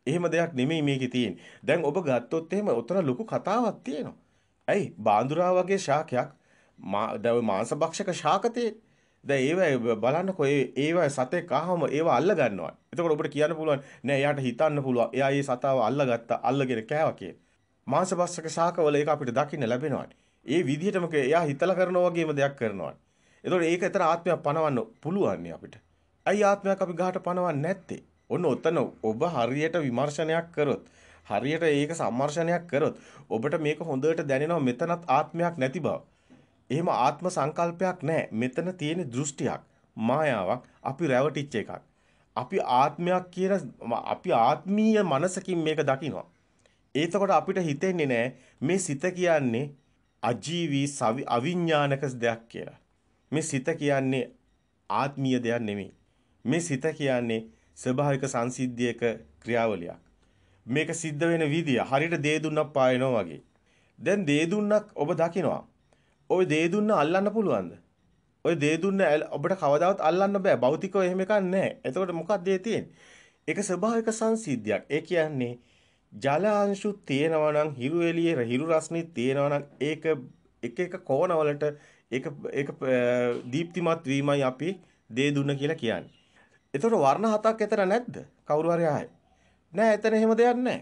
එහෙම දෙයක් නෙමෙයි මේකේ තියෙන්නේ. දැන් ඔබ ගත්තොත් එහෙම උතන ලොකු කතාවක් තියෙනවා. ඇයි බාඳුරා වගේ ශාකයක් දැන් මාංශ භක්ෂක ශාකතේ දැන් ඒවා බලන්නකෝ ඒ ඒවා සතෙක් ආවම ඒවා අල්ල ගන්නවා. එතකොට ඔබට කියන්න පුළුවන් නෑ එයාට හිතන්න පුළුවන්. එයා මේ සතාව අල්ලගත්තා අල්ලගෙන කෑවා කියලා. මාංශ භක්ෂක ශාකවල ඒක අපිට දකින්න ලැබෙනවා. ඒ විදිහටම එයා හිතලා කරනවා වගේම දෙයක් කරනවා. එතකොට ඒක ඇතර ආත්මයක් පණවන්න පුළුවන් අපිට. ඇයි ආත්මයක් අපි ගහට පණවන්නේ නැත්තේ? ඔන්න ඔතන ඔබ හරියට විමර්ශනයක් කරොත් හරියට ඒක සම්මර්ෂණයක් කරොත් ඔබට මේක හොඳට දැනෙනවා මෙතනත් ආත්මයක් නැති බව. එහෙම ආත්ම සංකල්පයක් නැහැ. මෙතන තියෙන දෘෂ්ටියක්, මායාවක්, අපි රැවටිච්ච එකක්. අපි ආත්මයක් කියන අපි ආත්මීය මනසකින් මේක දකිනවා. ඒතකොට අපිට හිතෙන්නේ නැහැ මේ සිත කියන්නේ අජීවී අවිඥානික දෙයක් කියලා. මේ සිත කියන්නේ ආත්මීය දෙයක් නෙමෙයි. මේ සිත කියන්නේ ස්වභාවික සංසිද්ධියක ක්‍රියාවලියක්. මේක සිද්ධ වෙන විදිය හරියට දේ දුන්නක් පායනවා වගේ. දැන් දේ දුන්නක් ඔබ දකිනවා. ওই දේ දුන්න අල්ලන්න පුළුවන්ද? ওই දේ දුන්න ඔබට කවදාවත් අල්ලන්න බෑ. භෞතිකව එහෙම එකක් නැහැ. එතකොට මොකක්ද ඒ තියෙන්නේ? ඒක ස්වභාවික සංසිද්ධියක්. ඒ කියන්නේ ජල අංශු තියෙනවා නම් හිරු එළියේ හිරු රස්නේ තියෙනවා නම් ඒක එක එක කෝණවලට ඒක ඒක දීප්තිමත් වීමයි අපි දේ දුන්න කියලා කියන්නේ. ඒතකොට වර්ණ හතක් ඇතර නැද්ද? කවුරු හරි ආයේ. නෑ, එතන එහෙම දෙයක් නෑ.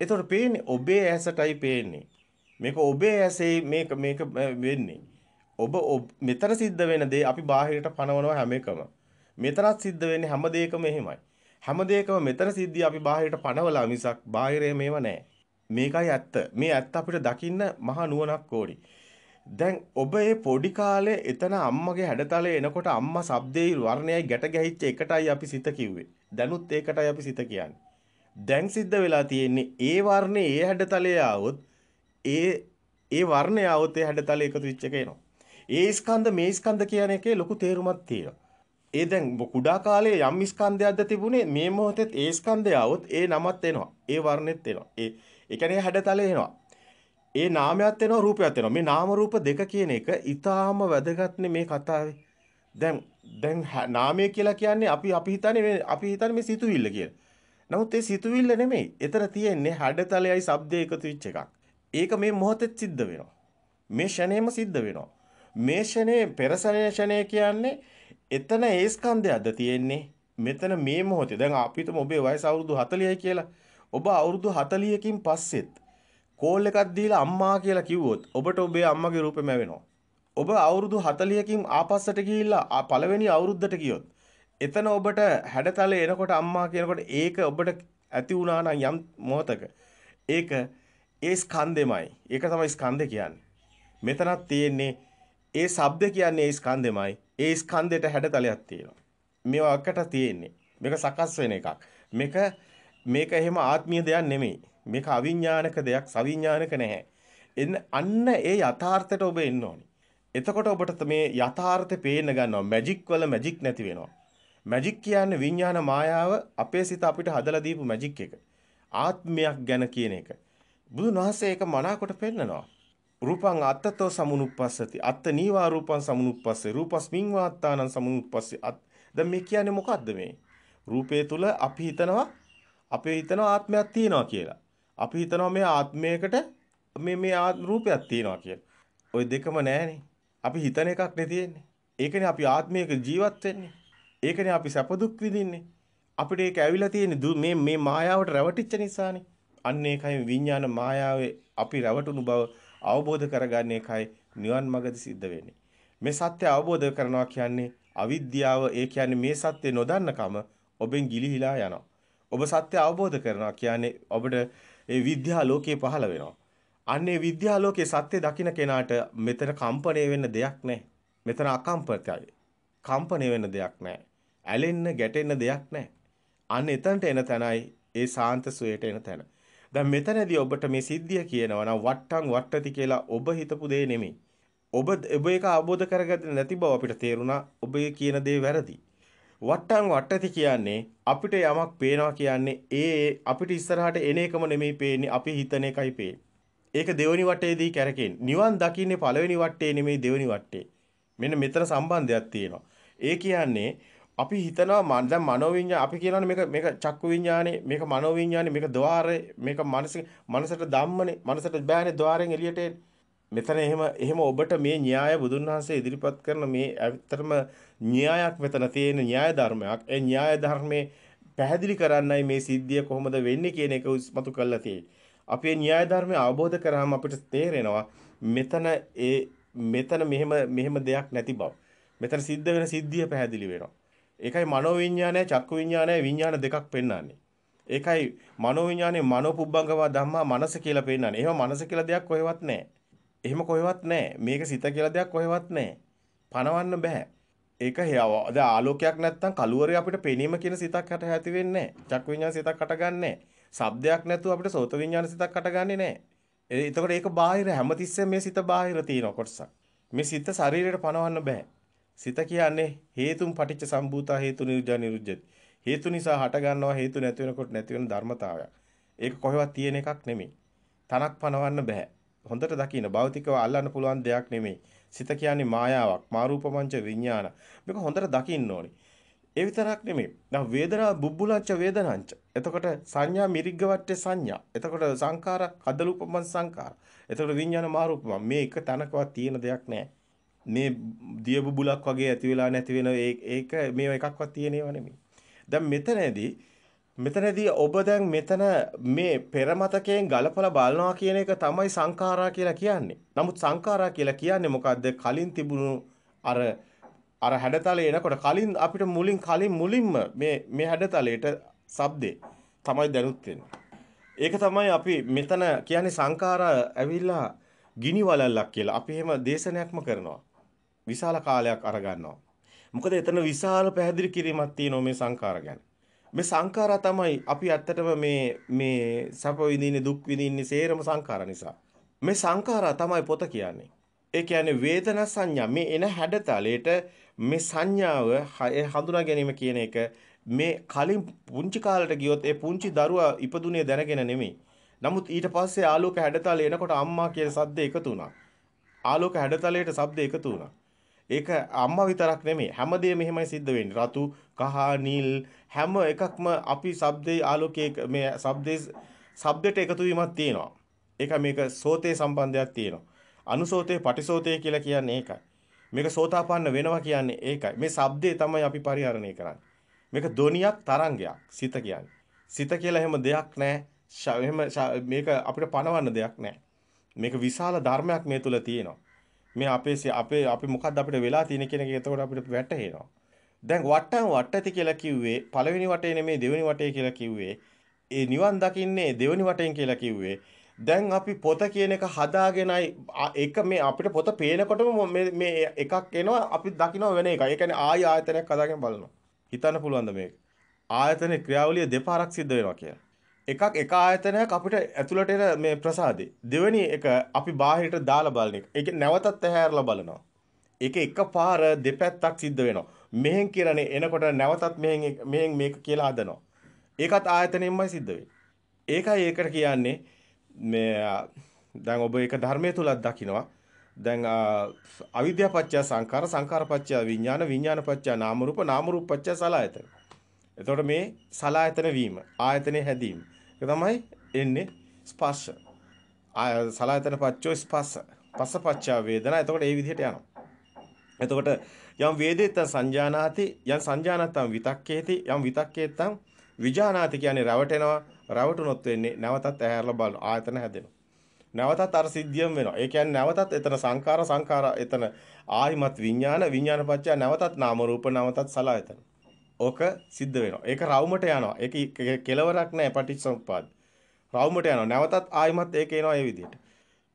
ඒතකොට පේන්නේ ඔබේ ඇසටයි පේන්නේ. මේක ඔබේ ඇසේ මේක මේක වෙන්නේ. ඔබ මෙතන සිද්ධ වෙන දේ අපි බාහිරට පනවනවා හැම එකම. මෙතනත් සිද්ධ වෙන්නේ හැම දෙයකම එහෙමයි. හැම දෙයකම මෙතන සිද්ධිය අපි බාහිරට පනවලා මිසක් බාහිරේ මේව නෑ. මේකයි ඇත්ත. මේ ඇත්ත අපිට දකින්න මහා නුවණක් ඕනේ. දැන් ඔබ ඒ පොඩි කාලේ එතන අම්මගේ හැඩතලේ එනකොට අම්මා shabdei වර්ණයයි ගැට ගැහිච්ච එකටයි අපි සිත කිව්වේ. දැනුත් ඒකටයි අපි සිත කියන්නේ. දැන් සිද්ධ වෙලා තියෙන්නේ ඒ වර්ණේ ඒ හැඩතලේ ආවොත් ඒ ඒ වර්ණය ආවොත් ඒ හැඩතලේ එකතු වෙච්ච එක එනවා. ඒ ස්කන්ධ මේ ස්කන්ධ කියන එකේ ලොකු තේරුමක් තියෙනවා. ඒ දැන් කුඩා කාලේ යම් ස්කන්ධයක්ද තිබුණේ මේ මොහොතේත් ඒ ස්කන්ධය આવොත් ඒ නමත් එනවා. ඒ වර්ණෙත් එනවා. ඒ ඒ කියන්නේ හැඩතලේ එනවා. ඒ නාමයත් වෙනවා රූපයත් වෙනවා. මේ නාම රූප දෙක කියන එක ඊටාම වැදගත්නේ මේ කතාවේ. දැන් දැන් නාමය කියලා කියන්නේ අපි අපි හිතන්නේ මේ අපි හිතන්නේ මේ සිතුවිල්ල කියලා. නමුත් ඒ සිතුවිල්ල නෙමෙයි. එතන තියෙන්නේ හඩතලයයි ශබ්දය එකතු වෙච්ච එකක්. ඒක මේ මොහොතේ සිද්ධ වෙනවා. මේ ෂණේම සිද්ධ වෙනවා. මේ ෂණේ පෙරසනේ ෂණේ කියන්නේ එතන ඒ ස්කන්ධයක්ද තියෙන්නේ. මෙතන මේ මොහොතේ. දැන් අපිටම ඔබේ වයස අවුරුදු 40යි කියලා. ඔබ අවුරුදු 40කින් පස්සෙත් කෝල් එකක් දීලා අම්මා කියලා කිව්වොත් ඔබට ඔබේ අම්මගේ රූපෙම ඇවෙනවා. ඔබ අවුරුදු 40කින් ආපස්සට ගිහිල්ලා පළවෙනි අවුරුද්දට ගියොත් එතන ඔබට හැඩතලේ එනකොට අම්මා කියනකොට ඒක ඔබට ඇති වුණා නම් යම් මොහතක ඒක ඒ ස්කන්ධෙමයි. ඒක තමයි ස්කන්ධය කියන්නේ. මෙතනක් තියෙන්නේ ඒ ශබ්ද කියන්නේ ඒ ස්කන්ධෙමයි. ඒ ස්කන්ධයට හැඩතලයක් තියෙනවා. මේවා එකට තියෙන්නේ. මේක සකස් වෙන එකක්. මේක මේක එහෙම ආත්මීය දෙයක් නෙමෙයි. මේක අවිඥානික දෙයක් සවිඥානික නැහැ. එන්න අන්න ඒ යථාර්ථයට ඔබ එන්න ඕනි. එතකොට ඔබට මේ යථාර්ථය පේන්න ගන්නවා. මැජික් වල මැජික් නැති වෙනවා. මැජික් කියන්නේ විඥාන මායාව අපේ සිත අපිට හදලා දීපු මැජික් එක. ආත්මයක් ගැන කියන එක. බුදුන් වහන්සේ ඒක මනාකොට පෙන්නනවා. රූපං අත්තතෝ සමුනුප්පස්සති. අත්ත නීවා රූපං සමුනුප්පස්සේ. රූපස්මින් වාත්තානං සමුනුප්පස්සේ. දැන් මේ කියන්නේ මොකද්ද මේ? රූපේ තුල අපි හිතනවා අපේ හිතනවා ආත්මයක් තියෙනවා කියලා. අපි හිතනවා මේ ආත්මයකට මේ මේ ආත්ම රූපයක් තියෙනවා කියලා. ওই දෙකම නැහැනේ. අපි හිතන එකක් නේ තියෙන්නේ. ඒකනේ අපි ආත්මයක ජීවත් වෙන්නේ. ඒකනේ අපි සැප දුක් විඳින්නේ. අපිට ඒක ඇවිල්ලා තියෙන්නේ මේ මේ මායාවට රැවටිච්ච නිසානේ. අන්න ඒකයි විඥාන මායාවේ අපි රැවටුණු බව අවබෝධ කරගන්න එකයි නිවන් මාර්ගදී සිද්ධ වෙන්නේ. මේ සත්‍ය අවබෝධ කරනවා කියන්නේ අවිද්‍යාව ඒ කියන්නේ මේ සත්‍ය නොදන්නකම ඔබෙන් ගිලිහිලා යනවා. ඔබ සත්‍ය අවබෝධ කරනවා කියන්නේ ඔබට ඒ විද්‍යාලෝකයේ පහළ වෙනවා. අන්න ඒ විද්‍යාලෝකයේ සත්‍ය දකින්න කෙනාට මෙතන කම්පණය වෙන්න දෙයක් නැහැ. මෙතන අකම්පිතයි. කම්පණය වෙන්න දෙයක් නැහැ. ඇලෙන්න ගැටෙන්න දෙයක් නැහැ. අන්න එතනට එන තැනයි ඒ සාන්ත සුවයට එන තැන. දැන් මෙතනදී ඔබට මේ සිද්ධිය කියනවා නම් වට්ටම් වට්ටති කියලා ඔබ හිතපු දේ නෙමෙයි. ඔබ ඔබ ඒක අවබෝධ කරගත්තේ නැති බව අපිට තේරුණා. ඔබ කියන දේ වැරදි. වට්ටං වට්ටති කියන්නේ අපිට යමක් පේනවා කියන්නේ ඒ අපිට ඉස්සරහට එන එකම නෙමෙයි පේන්නේ අපි හිතන එකයි පේන්නේ. ඒක දෙවෙනි වටේදී කැරකෙන්නේ. නිවන් දකින්නේ පළවෙනි වටේ නෙමෙයි දෙවෙනි වටේ. මෙන්න මෙතන සම්බන්ධයක් තියෙනවා. ඒ කියන්නේ අපි හිතනවා දැන් මනෝවිඤ්ඤා අපි කියනවානේ මේක මේක චක්කු විඤ්ඤානේ මේක මනෝවිඤ්ඤානේ මේක ద్వාරේ මේක මනස මනසට ධම්මනේ මනසට බෑනේ ద్వාරෙන් එළියට එන්නේ මෙතන එහෙම එහෙම ඔබට මේ න්‍යාය බුදුන් වහන්සේ ඉදිරිපත් කරන මේ ඇත්තටම න්‍යායක් මෙතන තියෙන න්‍යාය ධර්මයක්. ඒ න්‍යාය ධර්මයේ පැහැදිලි කරන්නයි මේ සිද්ධිය කොහොමද වෙන්නේ කියන එක උස්මතු කරලා තියෙන්නේ. අපේ න්‍යාය ධර්මය අවබෝධ කරාම අපිට තේරෙනවා මෙතන ඒ මෙතන මෙහෙම මෙහෙම දෙයක් නැති බව. මෙතන සිද්ධ වෙන සිද්ධිය පැහැදිලි වෙනවා. ඒකයි මනෝවිඤ්ඤාණය, චක්කු විඤ්ඤාණය, විඤ්ඤාණ දෙකක් පෙන්වන්නේ. ඒකයි මනෝවිඤ්ඤාණය, මනෝපුබ්බංගම ධම්මා මනස කියලා පෙන්වන්නේ. එහෙම මනස කියලා දෙයක් කොහෙවත් නැහැ. එහෙම කොහෙවත් නැහැ. මේක සිත කියලා දෙයක් කොහෙවත් නැහැ. පනවන්න බෑ. ඒක හේව. දැන් ආලෝකයක් නැත්තම් කලුවරේ අපිට පෙනීම කියන සිතක් හට ඇති වෙන්නේ නැහැ. චක් විඤ්ඤාණ සිතක් හටගන්නේ සබ්දයක් නැතුව අපිට සෝත විඤ්ඤාණ සිතක් හටගන්නේ නැහැ. එතකොට ඒක බාහිර හැමතිස්සෙම මේ සිත බාහිර තියෙන කොටසක්. මේ සිත ශරීරයට පනවන්න බෑ. සිත කියන්නේ හේතුන් පටිච්ච සම්භූතා හේතු නිරුද්ධ නිරුද්ධති. හේතු නිසා හට ගන්නවා හේතු නැති වෙනකොට නැති වෙන ධර්මතාවයක්. ඒක කොහෙවත් තියෙන එකක් නෙමෙයි. තනක් පනවන්න බෑ. හොඳට දකින්න භෞතිකව අල්ලන්න පුළුවන් දෙයක් නෙමෙයි. සිත කියන්නේ මායාවක්. මාරූපමංච විඥාන. මේක හොඳට දකින්න ඕනේ. ඒ විතරක් නෙමෙයි. දැන් වේදනා බුබ්බුලංච වේදනංච. එතකොට සංඥා මිරිග්ගවට්ටේ සංඥා. එතකොට සංඛාර කදලූපමං සංඛාර. එතකොට විඥාන මාරූපමං. මේ එක තනකවත් තියෙන දෙයක් නෑ. මේ දිය බුබුලක් වගේ ඇති වෙලා නැති වෙන ඒක මේව එකක්වත් තියෙනේව නෙමෙයි. දැන් මෙතනදී මෙතනදී ඔබ දැන් මෙතන මේ පෙර මතකයෙන් ගලපලා බලනවා කියන එක තමයි සංඛාරා කියලා කියන්නේ. නමුත් සංඛාරා කියලා කියන්නේ මොකද්ද? කලින් තිබුණු අර අර හැඩතලේ එනකොට කලින් අපිට මුලින් කලින් මුලින්ම මේ මේ හැඩතලයට shabdේ තමයි දැනුත් ඒක තමයි අපි මෙතන කියන්නේ සංඛාරා ඇවිල්ලා ගිනි වලල්ලක් කියලා. අපි එහෙම දේශනයක්ම කරනවා. විශාල කාලයක් අරගන්නවා. මොකද එතන විශාල පැහැදිලි කිරීමක් තියෙනවා මේ සංඛාර ගැන. මේ සංඛාරා තමයි අපි ඇත්තටම මේ මේ සැප විඳින්නේ දුක් විඳින්නේ සේරම සංඛාර නිසා. මේ සංඛාරා තමයි පොත කියන්නේ. ඒ කියන්නේ වේදනා සංඥා මේ එන හැඩතලයට මේ සංඥාව හඳුනා ගැනීම කියන එක මේ කලින් පුංචි කාලට ගියොත් ඒ පුංචි දරුවා ඉපදුනේ දැනගෙන නෙමෙයි. නමුත් ඊට පස්සේ ආලෝක හැඩතල එනකොට අම්මා කියන සද්ද එකතු වුණා. ආලෝක හැඩතලයට ශබ්ද එකතු වුණා. ඒක අම්මා විතරක් නෙමෙයි හැමදේම මෙහෙමයි සිද්ධ වෙන්නේ. රතු, කහ, නිල් හැම එකක්ම අපි ශබ්දේ ආලෝකයේ මේ ශබ්දේ ශබ්දයට එකතු වීමක් තියෙනවා. ඒක මේක සෝතේ සම්බන්ධයක් තියෙනවා. අනුසෝතේ පටිසෝතේ කියලා කියන්නේ ඒකයි. මේක සෝතාපන්න වෙනවා කියන්නේ ඒකයි. මේ ශබ්දේ තමයි අපි පරිහරණය කරන්නේ. මේක ධොනියක් තරංගයක් සිත කියන්නේ. සිත කියලා එහෙම දෙයක් නැහැ. එහෙම මේක අපිට පණවන්න දෙයක් නැහැ. මේක විශාල ධර්මයක් මේ තුල තියෙනවා. මේ අපේ අපේ අපි මොකද්ද අපිට වෙලා තියෙන කියන එක එතකොට අපිට වැටහෙනවා. දැන් වට්ටම් වට්ටති කියලා කිව්වේ පළවෙනි වටේ නෙමෙයි දෙවෙනි වටේ කියලා කිව්වේ. ඒ නිවන් දකින්නේ දෙවෙනි වටෙන් කියලා කිව්වේ. දැන් අපි පොත කියන එක හදාගෙනයි ඒක මේ අපිට පොත පේනකොටම මේ මේ එකක් එනවා අපි දකින්න වෙන එක. ඒ කියන්නේ ආය ආයතනයක් හදාගෙන බලනවා. හිතන්න පුළුවන්ද මේක? ආයතන ක්‍රියාවලිය දෙපාරක් සිද්ධ වෙනවා කියලා. එකක් එක ආයතනයක් අපිට ඇතුළට එන මේ ප්‍රසාදේ. දෙවෙනි එක අපි බාහිරට දාලා බලන එක. ඒක නැවතත් ඇහැරලා බලනවා. ඒක එකපාර දෙපැත්තක් සිද්ධ වෙනවා. මෙහෙන් කියලානේ එනකොට නැවතත් මෙහෙන් මෙහෙන් මේක කියලා හදනවා. ඒකත් ආයතනයෙන්මයි සිද්ධ වෙන්නේ. ඒකයි ඒකට කියන්නේ මේ දැන් ඔබ ඒක ධර්මයේ තුලත් දකිනවා. දැන් අවිද්‍යා පත්‍ය සංකාර සංකාර පත්‍ය විඥාන විඥාන පත්‍ය නාම රූප නාම රූප පත්‍ය සලආයතන. එතකොට මේ සලආයතන වීම ආයතනේ හැදීම ඒක තමයි එන්නේ ස්පර්ශ. සලායතන පච්චෝ ස්පස්ස. පස්සපච්චා වේදනා. එතකොට ඒ විදිහට යනවා. එතකොට යම් වේදේත සංජානාති යම් සංජානත්තම් විතක්කේති යම් විතක්කේත්තම් විජානාති කියන්නේ රැවටෙනවා. රැවටුනොත් වෙන්නේ නැවතත් ඇහැරලා බලන ආයතන හැදෙනවා. නැවතත් අර සිද්ධියම වෙනවා. ඒ කියන්නේ නැවතත් එතන සංඛාර සංඛාර එතන ආයිමත් විඥාන විඥාන පත්‍ය නැවතත් නාම රූප නැවතත් සලායතන. ඕක සිද්ධ වෙනවා. ඒක රවුමට යනවා. ඒක කෙලවරක් නැහැ පටිච්චසමුප්පාද. රවුමට යනවා. නැවතත් ආයිමත් ඒක එනවා ඒ විදිහට.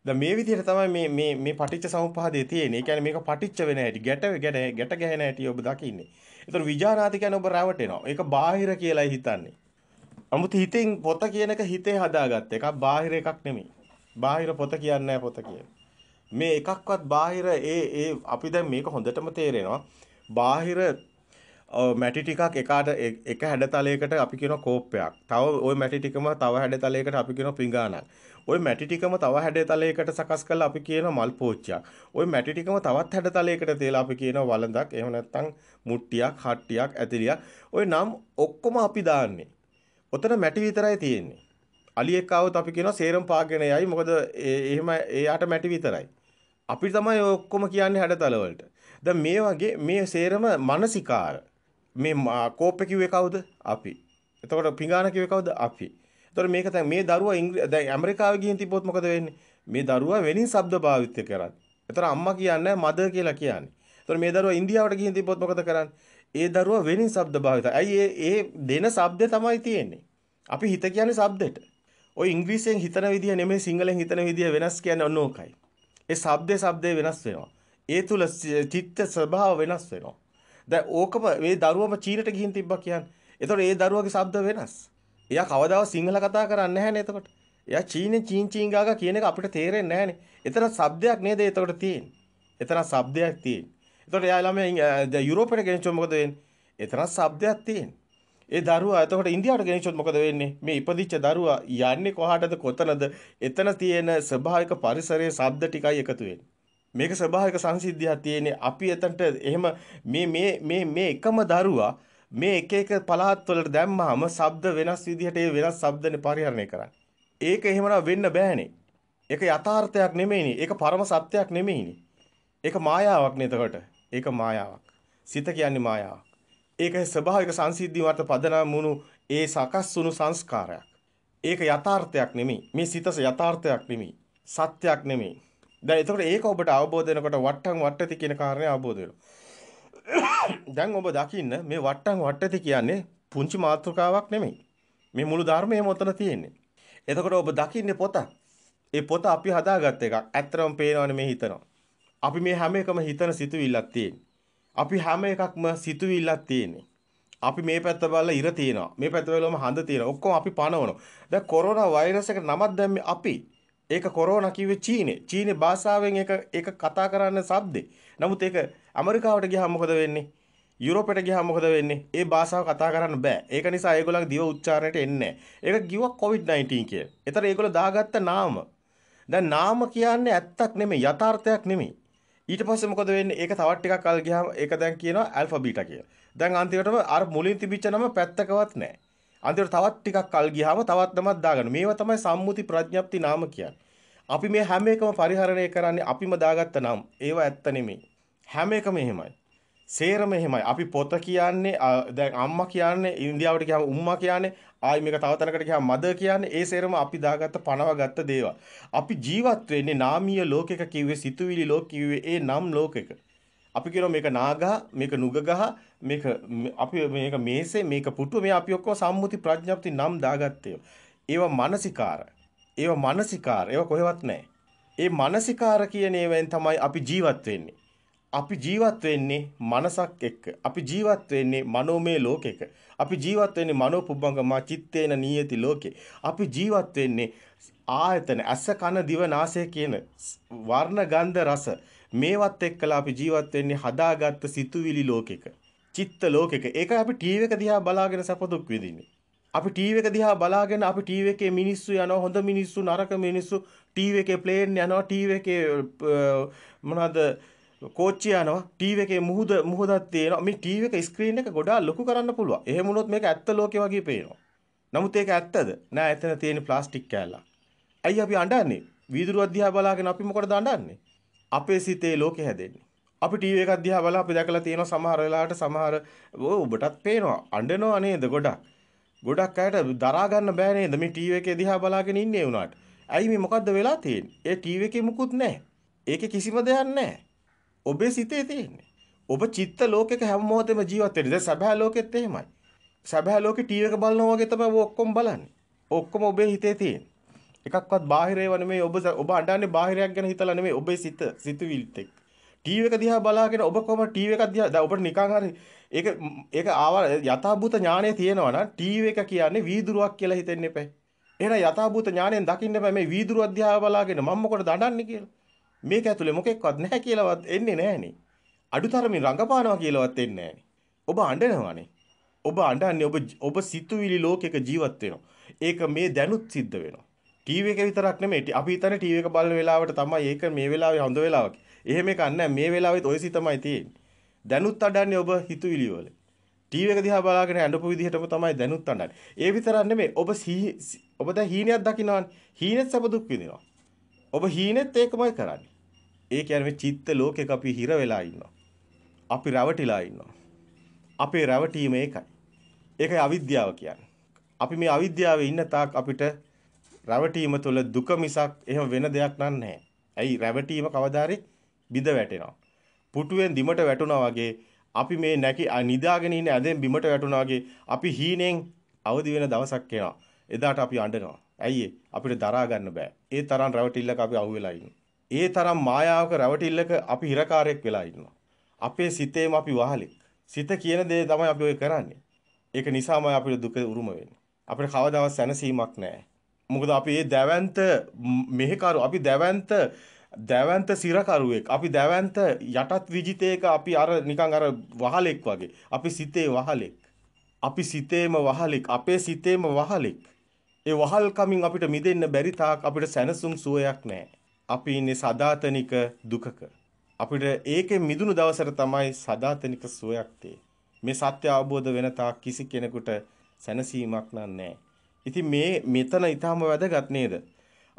දැන් මේ විදිහට තමයි මේ මේ මේ පටිච්චසමුප්පාදයේ තියෙන්නේ. ඒ කියන්නේ මේක පටිච්ච වෙන හැටි, ගැට ගැට ගැට ගැහෙන හැටි ඔබ දකින්නේ. ඒතර විජානාති කියන්නේ ඔබ රැවටෙනවා. ඒක බාහිර කියලායි හිතන්නේ. 아무ත් හිතෙන් පොත කියන එක හිතේ හදාගත්ත එකක්. බාහිර එකක් නෙමෙයි. බාහිර පොත කියන්නේ පොත කියන්නේ. මේ එකක්වත් බාහිර ඒ ඒ අපි දැන් මේක හොඳටම තේරෙනවා. බාහිර මැටි ටිකක් එකාට එක හැඩතලයකට අපි කියන කෝප්පයක්. තව ওই මැටි ටිකම තව හැඩතලයකට අපි කියන පිඟානක්. ওই මැටි ටිකම තව හැඩතලයකට සකස් කරලා අපි කියන මල් පෝච්චියක්. ওই මැටි ටිකම තවත් හැඩතලයකට තියලා අපි කියන වළඳක්. එහෙම නැත්නම් මුට්ටියක්, හට්ටියක්, ඇතිරියක්. ওই නම් ඔක්කොම අපි දාන්නේ. ඔතන මැටි විතරයි තියෙන්නේ. අලියෙක් ආවොත් අපි කියනවා සේරම පාගෙන යයි. මොකද එහෙම එයාට මැටි විතරයි. අපි තමයි ඔක්කොම කියන්නේ හැඩතල වලට. දැන් මේ වගේ මේ සේරම මානසිකාර මේ කෝප්පේ කිව්වේ කවුද? අපි. එතකොට පිඟාන කිව්වේ කවුද? අපි. එතකොට මේක දැන් මේ දරුවා දැන් ඇමරිකාව ගිහින් තිබ්බොත් මොකද වෙන්නේ? මේ දරුවා වෙලින් ශබ්ද භාවිතය කරන්නේ. එතකොට අම්මා කියන්නේ මද කියලා කියන්නේ. එතකොට මේ දරුවා ඉන්දියාවට ගිහින් තිබ්බොත් මොකද කරන්නේ? ඒ දරුවා වෙලින් ශබ්ද භාවිතය. ඇයි ඒ ඒ දෙන ශබ්දය තමයි තියෙන්නේ. අපි හිත කියන්නේ ශබ්දෙට. ඔය ඉංග්‍රීසියෙන් හිතන විදිය නෙමෙයි සිංහලෙන් හිතන විදිය වෙනස් කියන්නේ ඔන්න ඕකයි. ඒ ශබ්දේ ශබ්දේ වෙනස් වෙනවා. ඒ තුල චිත්ත ස්වභාව වෙනස් වෙනවා. දැන් ඕකම මේ දරුවම චීනට ගිහින් තිබ්බා කියන්නේ. එතකොට ඒ දරුවගේ ශබ්ද වෙනස්. එයා කවදාවත් සිංහල කතා කරන්නේ නැහැ නේ එතකොට. එයා චීනෙන් චීන් චීන් ගාගා කියන එක අපිට තේරෙන්නේ නැහැ නේ. එතන શબ્දයක් නේද එතකොට තියෙන්නේ. එතන શબ્දයක් තියෙන්නේ. එතකොට එයා ළමයා යුරෝපයට ගෙනිච්චොත් මොකද වෙන්නේ? එතන શબ્දයක් තියෙන්නේ. ඒ දරුවා එතකොට ඉන්දියාවට ගෙනිච්චොත් මොකද වෙන්නේ? මේ ඉපදිච්ච දරුවා යන්නේ කොහාටද කොතනද? එතන තියෙන ස්වභාවික පරිසරයේ ශබ්ද ටිකයි එකතු වෙන්නේ. මේක ස්වභාවික සංසිද්ධියක් තියෙන්නේ අපි එතනට එහෙම මේ මේ මේ මේ එකම දරුවා මේ එක එක පළාත් වලට දැම්මහම ශබ්ද වෙනස් විදිහට ඒ වෙනස් ශබ්දනේ පරිහරණය කරන්නේ. ඒක එහෙමනම් වෙන්න බෑනේ. ඒක යථාර්ථයක් නෙමෙයිනේ. ඒක පරම සත්‍යයක් නෙමෙයිනේ. ඒක මායාවක් නේ එතකොට. ඒක මායාවක්. සිත කියන්නේ මායාවක්. ඒක ස්වභාවික සංසිද්ධිය වර්ත පදනම් වුණු ඒ සකස් වුණු සංස්කාරයක්. ඒක යථාර්ථයක් නෙමෙයි. මේ සිතස යථාර්ථයක් නෙමෙයි. සත්‍යයක් නෙමෙයි. දැන් එතකොට ඒක ඔබට අවබෝධ වෙනකොට වට්ටම් වට්ටති කියන කාරණේ අවබෝධ දැන් ඔබ දකින්න මේ වට්ටම් වට්ටති කියන්නේ පුංචි මාතෘකාවක් නෙමෙයි. මේ මුළු ධර්මයම ඔතන තියෙන්නේ. එතකොට ඔබ දකින්නේ පොත. ඒ පොත අපි හදාගත් එකක්. ඇත්තටම පේනවනේ මේ හිතනවා. අපි මේ හැම එකම හිතන සිතුවිල්ලක් තියෙන්නේ. අපි හැම එකක්ම සිතුවිල්ලක් තියෙන්නේ. අපි මේ පැත්ත බලලා ඉර තියෙනවා. මේ පැත්ත බලලම හඳ තියෙනවා. ඔක්කොම අපි පනවනවා. දැන් කොරෝනා වෛරස් එක නමක් දැම්මේ අපි. ඒක කොරෝනා කිව්වේ චීනේ. චීනේ භාෂාවෙන් ඒක ඒක කතා කරන්න શબ્දේ. නමුත් ඒක ඇමරිකාවට ගියාම මොකද වෙන්නේ? යුරෝපයට ගියාම මොකද වෙන්නේ? ඒ භාෂාව කතා කරන්න බෑ. ඒක නිසා ඒගොල්ලන්ගේ දිව උච්චාරණයට එන්නේ නැහැ. ඒක කිව්වා COVID-19 කිය. ඒතර ඒගොල්ලෝ දාගත්ත නාම. දැන් නාම කියන්නේ ඇත්තක් නෙමෙයි, යථාර්ථයක් නෙමෙයි. ඊට පස්සේ මොකද වෙන්නේ? ඒක තවත් ටිකක් කල් ගියාම ඒක දැන් කියනවා ඇල්ෆා බීටා කියලා. දැන් අන්තිමටම අර මුලින් තිබිච්ච නම පැත්තකවත් නැහැ. අන්තිමට තවත් ටිකක් කල් ගියාම තවත් නමක් දාගන්න. මේවා තමයි සම්මුති ප්‍රඥප්ති නාම කියන්නේ. අපි මේ හැම එකම පරිහරණය කරන්නේ අපිම දාගත්ත නම්. ඒවා ඇත්ත නෙමෙයි. හැම එකම එහෙමයි. සේරම එහෙමයි. අපි පොත කියන්නේ දැන් අම්මා කියන්නේ ඉන්දියාවට ගියාම උම්මා කියන්නේ ආයි මේක තව තැනකට ගියාම මද කියන්නේ ඒ සේරම අපි දාගත්ත පනවගත්ත දේවල්. අපි ජීවත් වෙන්නේ නාමීය ලෝකයක කිව්වේ සිතුවිලි ලෝක කිව්වේ ඒ නම් ලෝකයක. අපි කියනවා මේක නාගහ මේක නුගගහ මේක අපි මේක මේසේ මේක පුටුව මේ අපි ඔක්කොම සම්මුති ප්‍රඥප්ති නම් දාගත්තේ. ඒවා මානසිකාර. ඒවා මානසිකාර. ඒවා කොහෙවත් නැහැ. ඒ මානසිකාර කියන ඒවෙන් තමයි අපි ජීවත් වෙන්නේ. අපි ජීවත් වෙන්නේ මනසක් එක්ක. අපි ජීවත් වෙන්නේ මනෝමය ලෝකෙක. අපි ජීවත් වෙන්නේ මනෝ පුබ්බංගමා චිත්තේන නියති ලෝකේ. අපි ජීවත් වෙන්නේ ආයතන ඇස කන දිව නාසය කියන වර්ණ ගන්ධ රස මේවත් එක්කලා අපි ජීවත් වෙන්නේ හදාගත්ත සිතුවිලි ලෝකෙක. චිත්ත ලෝකෙක. ඒක අපි ටීවී එක දිහා බලාගෙන සැප දුක් විඳින්නේ. අපි ටීවී එක දිහා බලාගෙන අපි ටීවී එකේ මිනිස්සු යනවා හොඳ මිනිස්සු නරක මිනිස්සු ටීවී එකේ ප්ලේන් යනවා ටීවී එකේ මොනවද කෝච්චිය යනවා ටීවී එකේ මුහුද මුහුදක් තියෙනවා මේ ටීවී එක ස්ක්‍රීන් එක ගොඩාක් ලොකු කරන්න පුළුවන්. එහෙම වුණොත් මේක ඇත්ත ලෝකේ වගේ පේනවා. නමුත් ඒක ඇත්තද? නෑ එතන තියෙන ප්ලාස්ටික් කෑල්ලක්. අයියා අපි අඬන්නේ. වීදුරුවක් දිහා බලාගෙන අපි මොකටද අඬන්නේ? අපේ සිතේ ලෝකෙ හැදෙන්නේ. අපි ටීවී එකක් දිහා බලලා අපි දැකලා තියෙනවා සමහර වෙලාවට සමහර ඔබටත් පේනවා අඬනවා නේද ගොඩක්. ගොඩක් අයට දරා ගන්න බෑ නේද මේ ටීවී එකේ දිහා බලාගෙන ඉන්නේ උනාට. ඇයි මේ මොකද්ද වෙලා තියෙන්නේ? ඒ ටීවී එකේ මුකුත් නැහැ. ඒකේ කිසිම දෙයක් නැහැ. ඔබේ සිතේ තියෙන්නේ. ඔබ චිත්ත ලෝකයක හැම මොහොතෙම ජීවත් වෙන්නේ. දැන් සබහැ ලෝකෙත් එහෙමයි. සබහැ ලෝකේ ටීවී එක බලනවා වගේ තමයි ඔක්කොම බලන්නේ. ඔක්කොම ඔබේ හිතේ තියෙන්නේ. එකක්වත් බාහිරේව නෙමෙයි ඔබ ඔබ අඬන්නේ බාහිරයක් ගැන හිතලා නෙමෙයි ඔබේ සිත සිතුවිල්ත් එක්ක. ටීවී එක දිහා බලාගෙන ඔබ කොහොම ටීවී එකක් දිහා දැන් ඔබට නිකන් හරි ඒක ඒක ආවා යථාභූත ඥාණය තියෙනවා නම් ටීවී එක කියන්නේ වීදුරුවක් කියලා හිතෙන්න එපා. එහෙනම් යථාභූත ඥාණයෙන් දකින්න එපා මේ වීදුරුව අධ්‍යාය බලාගෙන මම මොකටද දඬන්නේ කියලා. මේක ඇතුලේ මොකෙක්වත් නැහැ කියලාවත් එන්නේ නැහනේ. අඩුතරමින් රඟපානවා කියලාවත් එන්නේ නැහනේ. ඔබ අඬනවානේ. ඔබ අඬන්නේ ඔබ ඔබ සිතුවිලි ලෝකයක ජීවත් වෙනවා. ඒක මේ දැනුත් සිද්ධ වෙනවා. ටීවී එක විතරක් නෙමෙයි අපි හිතන්නේ ටීවී එක බලන වෙලාවට තමයි ඒක මේ වෙලාවේ හොඳ වෙලාවක්. එහෙම එකක් නැහැ. මේ වෙලාවෙත් ඔය සිතමයි තියෙන්නේ. දැනුත් අඩන්නේ ඔබ හිතුවිලි වල. ටීවී එක දිහා බලාගෙන අඬපු විදිහටම තමයි දැනුත් අඬන්නේ. ඒ විතරක් නෙමෙයි ඔබ ඔබ දැන් හීනයක් දකින්නවනේ. හීනෙත් සැප දුක් විඳිනවා. ඔබ හීනෙත් ඒකමයි කරන්නේ. ඒ කියන්නේ මේ චිත්ත ලෝකෙක අපි හිර වෙලා ඉන්නවා. අපි රැවටිලා ඉන්නවා. අපේ රැවටීම ඒකයි. ඒකයි අවිද්‍යාව කියන්නේ. අපි මේ අවිද්‍යාවේ ඉන්න තාක් අපිට රැවටීම තුළ දුක මිසක් එහෙම වෙන දෙයක් නැහැ. ඇයි රැවටීම කවදාරි බිඳ වැටෙනවා. පුටුවෙන් දිමට වැටුණා වගේ අපි මේ නැකි නිදාගෙන ඉන්න ඇදෙන් බිමට වැටුණා වගේ අපි හීනෙන් අවදි වෙන දවසක් එනවා. එදාට අපි අඬනවා. ඇයි අපිට දරා ගන්න බෑ. ඒ තරම් රැවටිල්ලක අපි අහුවෙලා ඒ තරම් මායාවක රැවටිල්ලක අපි හිරකාරයෙක් වෙලා ඉන්නවා. අපේ සිතේම අපි වහලෙක්. සිත කියන දේ තමයි අපි ඔය කරන්නේ. ඒක නිසාමයි අපිට දුක උරුම වෙන්නේ. අපිට කවදාවත් සැනසීමක් නැහැ. මොකද අපි මේ දැවැන්ත මෙහෙකරු අපි දැවැන්ත දැවැන්ත සිරකරුවෙක් අපි දැවැන්ත යටත් විජිතයක අපි අර නිකන් අර වහලෙක් වගේ අපි සිතේ වහලෙක් අපි සිතේම වහලෙක් අපේ සිතේම වහලෙක් ඒ වහල් කමින් අපිට මිදෙන්න බැරි තාක් අපිට සැනසුම් සුවයක් නැහැ අපි ඉන්නේ සදාතනික දුකක අපිට ඒකෙන් මිදුණු දවසට තමයි සදාතනික සුවයක් මේ සත්‍ය අවබෝධ වෙන තාක් කිසි කෙනෙකුට සැනසීමක් නෑ ඉතින් මේ මෙතන ඊටාම වැදගත් නේද?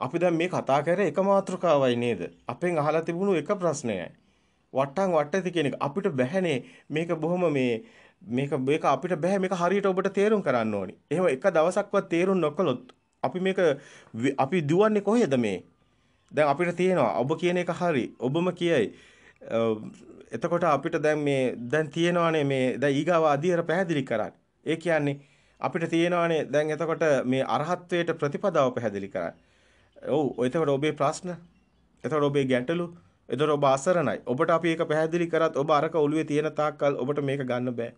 අපි දැන් මේ කතා කරේ එක මාතෘකාවයි නේද? අපෙන් අහලා තිබුණු එක ප්‍රශ්නයයි. වට්ටන් වට්ටති කියන එක අපිට බැහැනේ මේක බොහොම මේ මේක මේක අපිට බෑ මේක හරියට ඔබට තේරුම් කරන්න ඕනි. එහෙම එක දවසක්වත් තේරුම් නොකළොත් අපි මේක අපි දුවන්නේ කොහෙද මේ? දැන් අපිට තියෙනවා ඔබ කියන එක හරි. ඔබම කියයි. එතකොට අපිට දැන් මේ දැන් තියෙනවානේ මේ දැන් ඊගාව අධියර පැහැදිලි කරන්න. ඒ කියන්නේ අපිට තියෙනවානේ දැන් එතකොට මේ අරහත්ත්වයට ප්‍රතිපදාව පැහැදිලි කරන්න. ඔව් එතකොට ඔබේ ප්‍රශ්න එතකොට ඔබේ ගැටලු එතකොට ඔබ අසරණයි. ඔබට අපි ඒක පැහැදිලි කරත් ඔබ අරක ඔළුවේ තියෙන තාක්කල් ඔබට මේක ගන්න බෑ.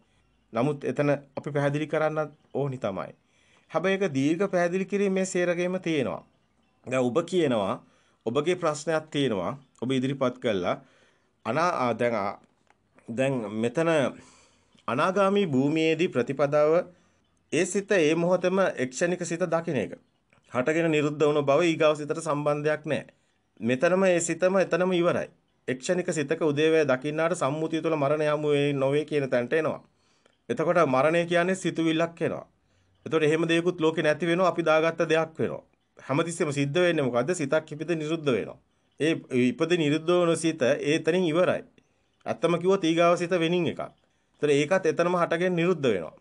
නමුත් එතන අපි පැහැදිලි කරන්නත් ඕනි තමයි. හැබැයි ඒක දීර්ඝ පැහැදිලි කිරීමේ සේරගෙම තියෙනවා. දැන් ඔබ කියනවා ඔබගේ ප්‍රශ්නයක් තියෙනවා. ඔබ ඉදිරිපත් කළා. අනා දැන් දැන් මෙතන අනාගාමි භූමියේදී ප්‍රතිපදාව ඒ සිත ඒ මොහොතේම එක්ෂණික සිත දකින එක. හටගෙන නිරුද්ධ වුණ බව ඊගාව සිතට සම්බන්ධයක් නැහැ. මෙතනම ඒ සිතම එතනම ඉවරයි. එක්ෂණික සිතක උදේවැය දකින්නාට සම්මුතිය තුළ මරණය හමු නොවේ කියන තැනට එනවා. එතකොට මරණය කියන්නේ සිතුවිල්ලක් වෙනවා. එතකොට එහෙම දෙයක්ුත් ලෝකේ නැති වෙනවා අපි දාගත්ත දෙයක් වෙනවා. හැමතිස්සෙම සිද්ධ වෙන්නේ මොකද්ද? සිතක් ඉපද නිරුද්ධ වෙනවා. ඒ ඉපද නිරුද්ධ වන සිත ඒතනින් ඉවරයි. ඇත්තම කිව්වොත් ඊගාව සිත වෙනින් එකක්. ඒතර ඒකත් එතනම හටගෙන නිරුද්ධ වෙනවා.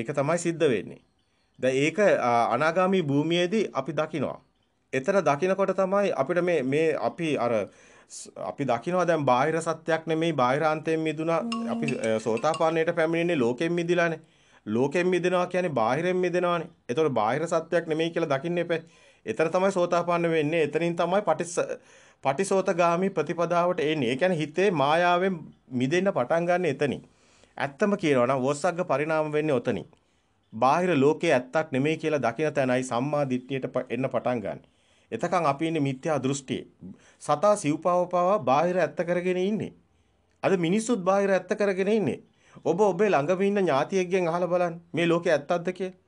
ඒක තමයි සිද්ධ වෙන්නේ. දැන් ඒක අනාගාමි භූමියේදී අපි දකිනවා. එතන දකිනකොට තමයි අපිට මේ මේ අපි අර අපි දකිනවා දැන් බාහිර සත්‍යයක් නෙමෙයි බාහිරාන්තයෙන් මිදුණා අපි සෝතාපන්නයට පැමිණෙන්නේ ලෝකෙන් මිදිලානේ. ලෝකෙන් මිදෙනවා කියන්නේ බාහිරෙන් මිදෙනවානේ. ඒතකොට බාහිර සත්‍යයක් නෙමෙයි කියලා දකින්න එපා. එතන තමයි සෝතාපන්න වෙන්නේ. එතනින් තමයි පටිස පටිසෝතගාමි ප්‍රතිපදාවට එන්නේ. ඒ කියන්නේ හිතේ මායාවෙන් මිදෙන්න පටන් ගන්න එතනින්. ඇත්තම කියනවා නම් වෝසග්ග පරිණාම වෙන්නේ ඔතනින්. බාහිර ලෝකයේ ඇත්තක් නෙමෙයි කියලා දකින තැනයි සම්මා දිට්ඨියට එන්න පටන් ගන්න. එතකන් අපි ඉන්නේ මිත්‍යා දෘෂ්ටියේ. සතා සිව්පාව පාවා බාහිර ඇත්ත කරගෙන ඉන්නේ. අද මිනිස්සුත් බාහිර ඇත්ත කරගෙන ඉන්නේ. ඔබ ඔබේ ළඟම ඉන්න ඥාතියෙක්ගෙන් අහලා බලන්න මේ ලෝකේ ඇත්තක්ද කියලා.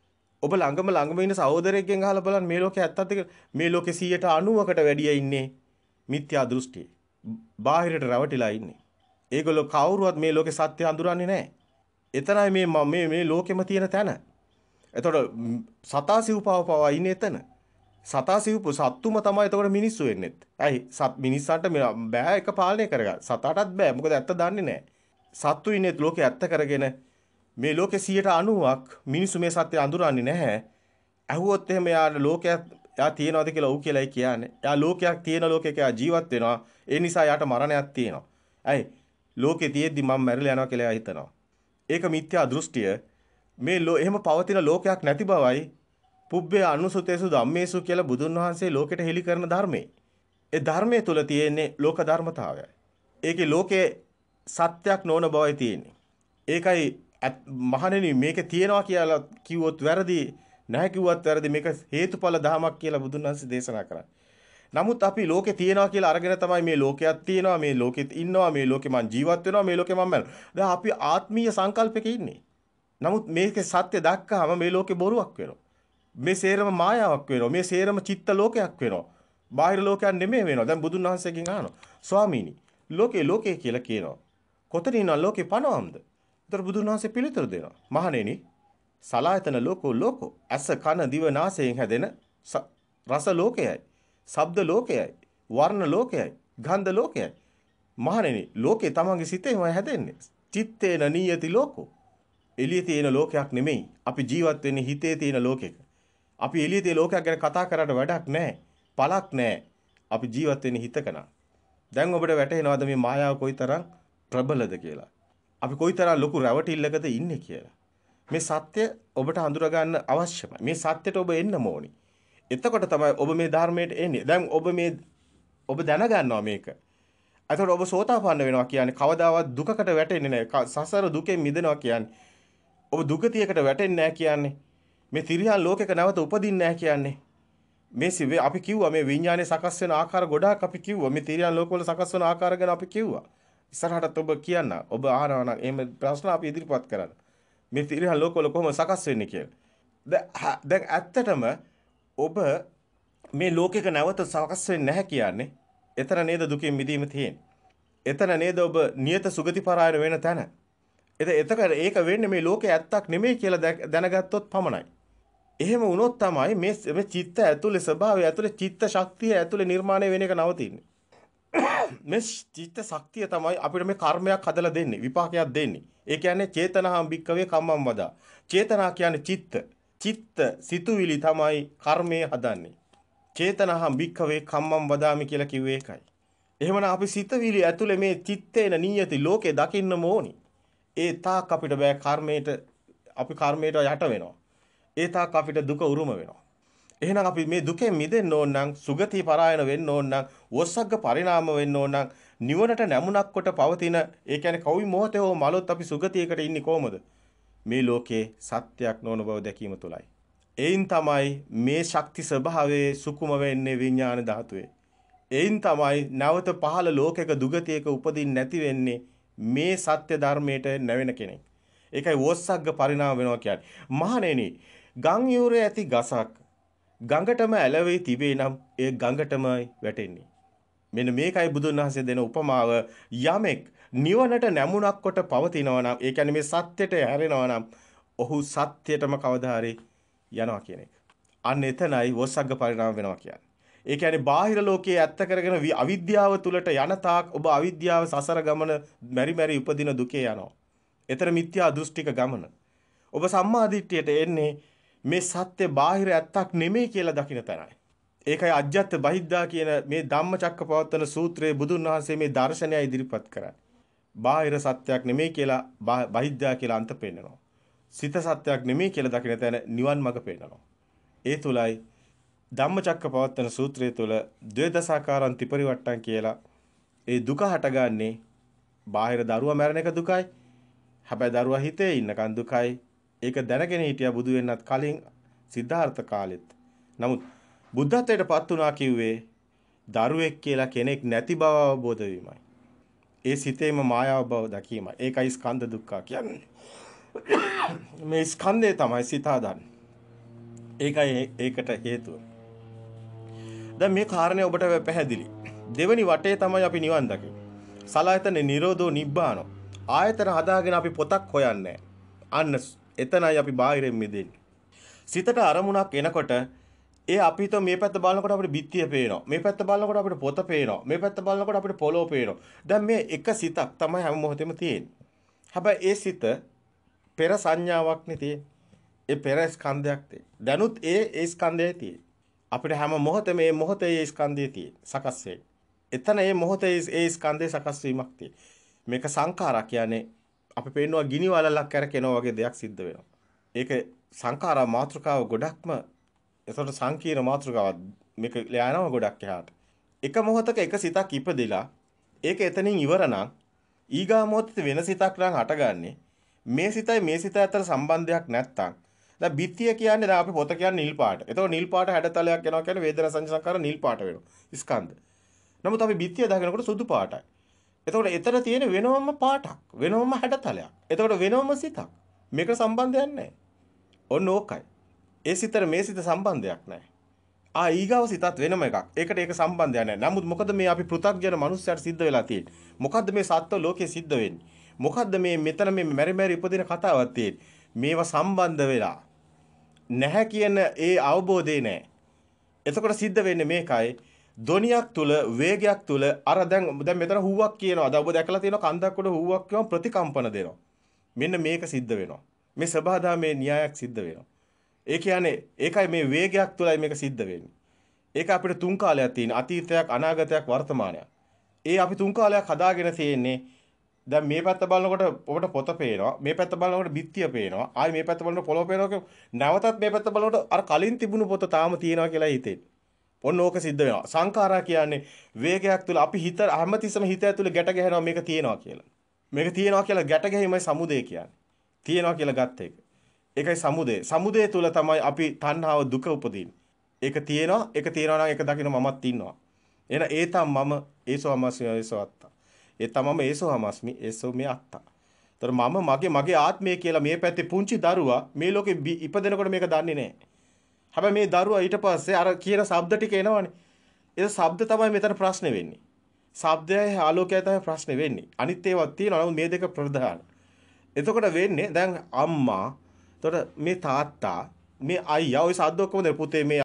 ඔබ ළඟම ළඟම ඉන්න සහෝදරයෙක්ගෙන් අහලා බලන්න මේ ලෝකේ ඇත්තක්ද කියලා. මේ ලෝකේ 190කට වැඩිය ඉන්නේ මිත්‍යා දෘෂ්ටියේ. බාහිරට රැවටිලා ඉන්නේ. ඒගොල්ලෝ කවුරුවත් මේ ලෝකේ සත්‍ය හඳුරන්නේ නැහැ. එතනයි මේ මේ මේ ලෝකෙම තියෙන තැන. එතකොට සතා සිව්පාව පවා ඉන්නේ එතන. සතා සිව්පු සත්තුම තමයි එතකොට මිනිස්සු වෙන්නේ. ඇයි සත් මිනිස්සන්ට බෑ එක පාලනය කරගන්න. සතාටත් බෑ. මොකද ඇත්ත දන්නේ නැහැ. සත්තු ඉන්නේ ලෝකේ ඇත්ත කරගෙන මේ ලෝකේ 90ක් මිනිස්සු මේ සත්‍ය අඳුරන්නේ නැහැ. ඇහුවොත් එහෙම යාට ලෝකයක් යා තියනවාද කියලා ඌ කියලායි කියන්නේ. යා ලෝකයක් තියෙන ලෝකයක යා ජීවත් වෙනවා. ඒ නිසා යාට මරණයක් තියෙනවා. ඇයි ලෝකේ තියෙද්දි මම මැරිලා යනවා කියලා හිතනවා. ඒක මිත්‍යා දෘෂ්ටිය. මේ එහෙම පවතින ලෝකයක් නැති බවයි පුබ්බේ අනුසුතේසු ධම්මේසු කියලා බුදුන් වහන්සේ ලෝකෙට හෙළි කරන ධර්මයේ. ඒ ධර්මයේ තුල තියෙන්නේ ලෝක ධර්මතාවයයි. ඒකේ ලෝකේ සත්‍යක් නොවන බවයි තියෙන්නේ. ඒකයි මහණෙනි මේක තියෙනවා කියලා කිව්වොත් වැරදි නැහැ කිව්වත් වැරදි මේක හේතුඵල ධමයක් කියලා බුදුන් වහන්සේ දේශනා කරා. නමුත් අපි ලෝකේ තියනවා කියලා අරගෙන තමයි මේ ලෝකයක් තියනවා මේ ලෝකෙත් ඉන්නවා මේ ලෝකේ මං ජීවත් වෙනවා මේ ලෝකේ මං මැරෙනවා. දැන් අපි ආත්මීය සංකල්පයක ඉන්නේ. නමුත් මේකේ සත්‍ය දැක්කහම මේ ලෝකේ බොරුවක් වෙනවා. මේ සේරම මායාවක් වෙනවා. මේ සේරම චිත්ත ලෝකයක් වෙනවා. බාහිර ලෝකයක් නෙමෙයි වෙනවා. දැන් බුදුන් වහන්සේගෙන් අහනවා. ස්වාමීනි, ලෝකේ ලෝකේ කියලා කියනවා. කොතනින්නම් ලෝකේ පනවම්ද? ඒතර බුදුන් වහන්සේ පිළිතුරු දෙනවා. මහණෙනි, සලායතන ලෝකෝ ලෝකෝ. ඇස කන දිව නාසයෙන් හැදෙන රස ලෝකයයි. ශබ්ද ලෝකයයි, වර්ණ ලෝකයයි, ගන්ධ ලෝකයයි. මහණෙනි, ලෝකේ තමන්ගේ සිතේමයි හැදෙන්නේ. චිත්තේන නියති ලෝකෝ. එළියේ තියෙන ලෝකයක් නෙමෙයි. අපි ජීවත් වෙන්නේ හිතේ තියෙන ලෝකෙක. අපි එළියේ තියෙන ලෝකයක් ගැන කතා කරාට වැඩක් නැහැ. පළක් නැහැ. අපි ජීවත් වෙන්නේ හිතකන. දැන් ඔබට වැටහෙනවද මේ මායාව කොයිතරම් ප්‍රබලද කියලා? අපි කොයිතරම් ලොකු රැවටිල්ලකද ඉන්නේ කියලා. මේ සත්‍ය ඔබට හඳුනා ගන්න අවශ්‍යයි. මේ සත්‍යයට ඔබ එන්න ඕනේ. එතකොට තමයි ඔබ මේ ධර්මයට එන්නේ. දැන් ඔබ මේ ඔබ දැනගන්නවා මේක. එතකොට ඔබ සෝතාපන්න වෙනවා කියන්නේ කවදාවත් දුකකට වැටෙන්නේ නැහැ. සසර දුකෙන් මිදෙනවා කියන්නේ. ඔබ දුගතියකට වැටෙන්නේ නැහැ කියන්නේ. මේ තිරියන් ලෝකෙක නැවත උපදින්නේ නැහැ කියන්නේ. මේ අපි කිව්වා මේ විඤ්ඤාණය සකස් වෙන ආකාර ගොඩාක් අපි කිව්වා. මේ තිරියන් ලෝකවල සකස් වෙන ආකාර ගැන අපි කිව්වා. ඉස්සරහටත් ඔබ කියන්න. ඔබ අහනවා නම් එහෙම ප්‍රශ්න අපි ඉදිරිපත් කරන්න. මේ තිරියන් ලෝකවල කොහොම සකස් වෙන්නේ කියලා. දැන් ඇත්තටම ඔබ මේ ලෝකෙක නැවත සකස් වෙන්නේ නැහැ කියන්නේ. එතන නේද දුකෙන් මිදීම තියෙන්නේ. එතන නේද ඔබ නියත සුගති පරායන වෙන තැන. එත එතක ඒක වෙන්නේ මේ ලෝකේ ඇත්තක් නෙමෙයි කියලා දැනගත්තොත් පමණයි. එහෙම වුණොත් තමයි මේ මේ චිත්ත ඇතුලේ ස්වභාවය ඇතුලේ චිත්ත ශක්තිය ඇතුලේ නිර්මාණය වෙන එක නවතින්නේ. මේ චිත්ත ශක්තිය තමයි අපිට මේ කර්මයක් හදලා දෙන්නේ විපාකයක් දෙන්නේ. ඒ කියන්නේ චේතනාහම් භික්කවේ කම්මම් වදා. චේතනා කියන්නේ චිත්ත. චිත්ත සිතුවිලි තමයි කර්මය හදන්නේ. චේතනහම් භික්ඛවේ කම්මම් වදාමි කියලා කිව්වේ ඒකයි. එහෙමනම් අපි සිතුවිලි ඇතුලේ මේ චිත්තේන නියති ලෝකේ දකින්නම ඕනි. ඒ තාක් අපිට බෑ කර්මයට අපි කර්මයට යට වෙනවා. ඒ තාක් අපිට දුක උරුම වෙනවා. එහෙනම් අපි මේ දුකෙන් මිදෙන්න ඕන නම් සුගති පරායන වෙන්න ඕන නම් වොස්සග්ග පරිණාම වෙන්න ඕන නම් නිවනට නැමුණක් කොට පවතින ඒ කියන්නේ කවි මොහතේ හෝ මලොත් අපි සුගතියකට ඉන්නේ කොහොමද? මේ ලෝකේ සත්‍යයක් නොවන බව දැකීම තුලයි. එයින් තමයි මේ ශක්ති ස්වභාවයේ සුකුම වෙන්නේ විඥාන ධාතුවේ. එයින් තමයි නැවත පහළ ලෝකයක දුගතියක උපදින් නැති වෙන්නේ මේ සත්‍ය ධර්මයට නැවෙන කෙනෙක්. ඒකයි වෝස්සග්ග පරිණාම වෙනවා කියන්නේ. මහණෙනි, ගම් යූරේ ඇති ගසක් ගඟටම ඇලවේ තිබේ නම් ඒ ගඟටමයි වැටෙන්නේ. මෙන්න මේකයි බුදුන් වහන්සේ දෙන උපමාව යමෙක් නිවනට නැමුණක් කොට පවතිනවා නම් ඒ කියන්නේ මේ සත්‍යයට හැරෙනවා නම් ඔහු සත්‍යයටම කවදා හරි යනවා කියන එක. අන්න එතනයි වොසග්ග පරිණාම වෙනවා කියන්නේ. ඒ කියන්නේ බාහිර ලෝකයේ ඇත්ත කරගෙන අවිද්‍යාව තුලට යන තාක් ඔබ අවිද්‍යාව සසර ගමන මෙරි මෙරි උපදින දුකේ යනවා. ඒතර මිත්‍යා දෘෂ්ටික ගමන. ඔබ සම්මාදිට්ඨියට එන්නේ මේ සත්‍ය බාහිර ඇත්තක් නෙමෙයි කියලා දකින තැනයි. ඒකයි අජ්ජත් බහිද්දා කියන මේ ධම්මචක්කපවත්තන සූත්‍රයේ බුදුන් වහන්සේ මේ දර්ශනය ඉදිරිපත් කරන්නේ. බාහිර සත්‍යයක් නෙමෙයි කියලා බහිද්දා කියලා අන්ත පෙන්නනවා. සිත සත්‍යයක් නෙමෙයි කියලා දකින තැන නිවන් මඟ පෙන්නනවා. ඒ තුලයි ධම්මචක්ක පවත්තන සූත්‍රය තුල ද්වේදසාකාරං තිපරිවට්ටං කියලා ඒ දුක හටගන්නේ බාහිර දරුවා මැරෙන එක දුකයි. හැබැයි දරුවා හිතේ ඉන්නකන් දුකයි. ඒක දැනගෙන හිටියා බුදු වෙන්නත් කලින් සිද්ධාර්ථ කාලෙත්. නමුත් බුද්ධත්වයට පත් වුණා කිව්වේ දරුවෙක් කියලා කෙනෙක් නැති බව අවබෝධ වීමයි. ඒ සිතේම මායාව බව දැකීමයි. ඒකයි ස්කන්ධ දුක්ඛ කියන්නේ. මේ ස්කන්ධය තමයි සිත හදන්නේ. ඒකයි ඒකට හේතුව. දැන් මේ කාරණය ඔබට පැහැදිලි. දෙවනි වටේ තමයි අපි නිවන් දකින්නේ. සලායතන නිරෝධෝ නිබ්බානෝ. ආයතන හදාගෙන අපි පොතක් හොයන්නේ අන්න එතනයි අපි බාහිරින් මිදෙන්නේ. සිතට අරමුණක් එනකොට ඒ අපි හිතමු මේ පැත්ත බලනකොට අපිට බිත්තිය පේනවා. මේ පැත්ත බලනකොට අපිට පොත පේනවා. මේ පැත්ත බලනකොට අපිට පොළොව පේනවා. දැන් මේ එක සිතක් තමයි හැම මොහොතෙම තියෙන්නේ. හැබැයි ඒ සිත පෙර සංඥාවක් නෙතියේ. ඒ පෙර ස්කන්ධයක් තියෙන්නේ. දැනුත් ඒ ඒ ස්කන්ධය තියෙන්නේ. අපිට හැම මොහොතෙම මේ මොහොතේ ඒ ස්කන්ධය තියෙන්නේ. සකස් වෙන්නේ. එතන මේ මොහොතේ ඒ ස්කන්ධේ සකස් වීමක් තියෙන්නේ. මේක සංඛාරා කියන්නේ අපි පේනවා ගිනි වලලක් කරකිනවා වගේ දෙයක් සිද්ධ වෙනවා. ඒක සංඛාරා මාත්‍රකාව ගොඩක්ම ඒසොට සංකීර්ණ මාතෘකාවක් මේක යනවා ගොඩක් එහාට. එක මොහොතක එක සිතක් ඉපදිලා ඒක එතනින් ඉවර නම් ඊගා මොහොතේ වෙන සිතක් නම් හටගන්නේ. මේ සිතයි මේ සිත අතර සම්බන්ධයක් නැත්තම් දැන් බිත්තිය කියන්නේ දැන් අපි පොත කියන්නේ නිල් පාට. ඒතකොට නිල් පාට හැඩතලයක් යනවා කියන්නේ වේදනා සංසංකාර නිල් පාට වෙනවා. ස්කන්ධ. නමුත් අපි බිත්තිය දකිනකොට සුදු පාටයි. එතකොට එතන තියෙන වෙනවම පාටක්, වෙනවම හැඩතලයක්. එතකොට වෙනවම සිතක්. මේක සම්බන්ධයක් නැහැ. ඔන්න ඕකයි. ඒ සිතට මේ සිත සම්බන්ධයක් නැහැ. ආ ඊගාව සිතත් වෙනම එකක්. ඒකට ඒක සම්බන්ධයක් නැහැ. නමුත් මොකද මේ අපි පෘථග්ජන මනුස්සයන්ට සිද්ධ වෙලා තියෙන්නේ? මොකද්ද මේ සත්ව ලෝකේ සිද්ධ වෙන්නේ? මොකද්ද මේ මෙතන මේ මෙරි මෙරි උපදින කතාවක් තියෙන්නේ? මේවා සම්බන්ධ වෙලා නැහැ කියන ඒ අවබෝධය නැහැ. එතකොට සිද්ධ වෙන්නේ මේකයි දොනියක් තුල වේගයක් තුල අර දැන් දැන් මෙතන හුවක් කියනවා. දැන් ඔබ දැකලා තියෙනවා කන්දක් උඩ හුවක් කියවම ප්‍රතිකම්පන දෙනවා. මෙන්න මේක සිද්ධ වෙනවා. මේ සබහාදා මේ න්‍යායක් සිද්ධ වෙනවා. ඒ කියන්නේ ඒකයි මේ වේගයක් තුළයි මේක සිද්ධ වෙන්නේ. ඒක අපිට තුන් කාලයක් තියෙන අතීතයක් අනාගතයක් වර්තමානයක්. ඒ අපි තුන් කාලයක් හදාගෙන තියෙන්නේ දැන් මේ පැත්ත බලනකොට ඔබට පොත පේනවා මේ පැත්ත බලනකොට බිත්තිය පේනවා ආයි මේ පැත්ත බලනකොට පොළොව පේනවා නැවතත් මේ පැත්ත බලනකොට අර කලින් තිබුණු පොත තාම තියෙනවා කියලා හිතෙන්නේ. ඔන්න ඕක සිද්ධ වෙනවා. සංඛාරා කියන්නේ වේගයක් තුල අපි හිත හැමතිස්සම හිත ඇතුලේ ගැට ගහනවා මේක තියෙනවා කියලා. මේක තියෙනවා කියලා ගැට ගැහිමයි සමුදේ කියන්නේ. තියෙනවා කියලා ගත්ත එක. ඒකයි සමුදය. සමුදය තුල තමයි අපි තණ්හාව දුක උපදින්නේ. ඒක තියෙනවා. ඒක තියෙනවා නම් ඒක දකින්න මමත් ඉන්නවා. එන ඒතම් මම ඒසෝමස්මි ඒසවත්තා. ඒ තමම ඒසෝමස්මි ඒසෝ මේ අත්තා. ඒතර මම මගේ මගේ ආත්මය කියලා මේ පැත්තේ පුංචි දරුවා මේ ලෝකෙ ඉපදෙනකොට මේක දන්නේ නැහැ. හැබැයි මේ දරුවා ඊට පස්සේ අර කියන શબ્ද ටික එනවනේ. ඒ શબ્ද තමයි මෙතන ප්‍රශ්නේ වෙන්නේ. શબ્දයයි ආලෝකයයි තමයි ප්‍රශ්නේ වෙන්නේ. අනිත් ඒවා තියෙනවා. නමුත් මේ දෙක ප්‍රධාන. එතකොට වෙන්නේ දැන් අම්මා එතකොට මේ තාත්තා මේ අයියා ওই සද්ද ඔක්කොම පුතේ මේ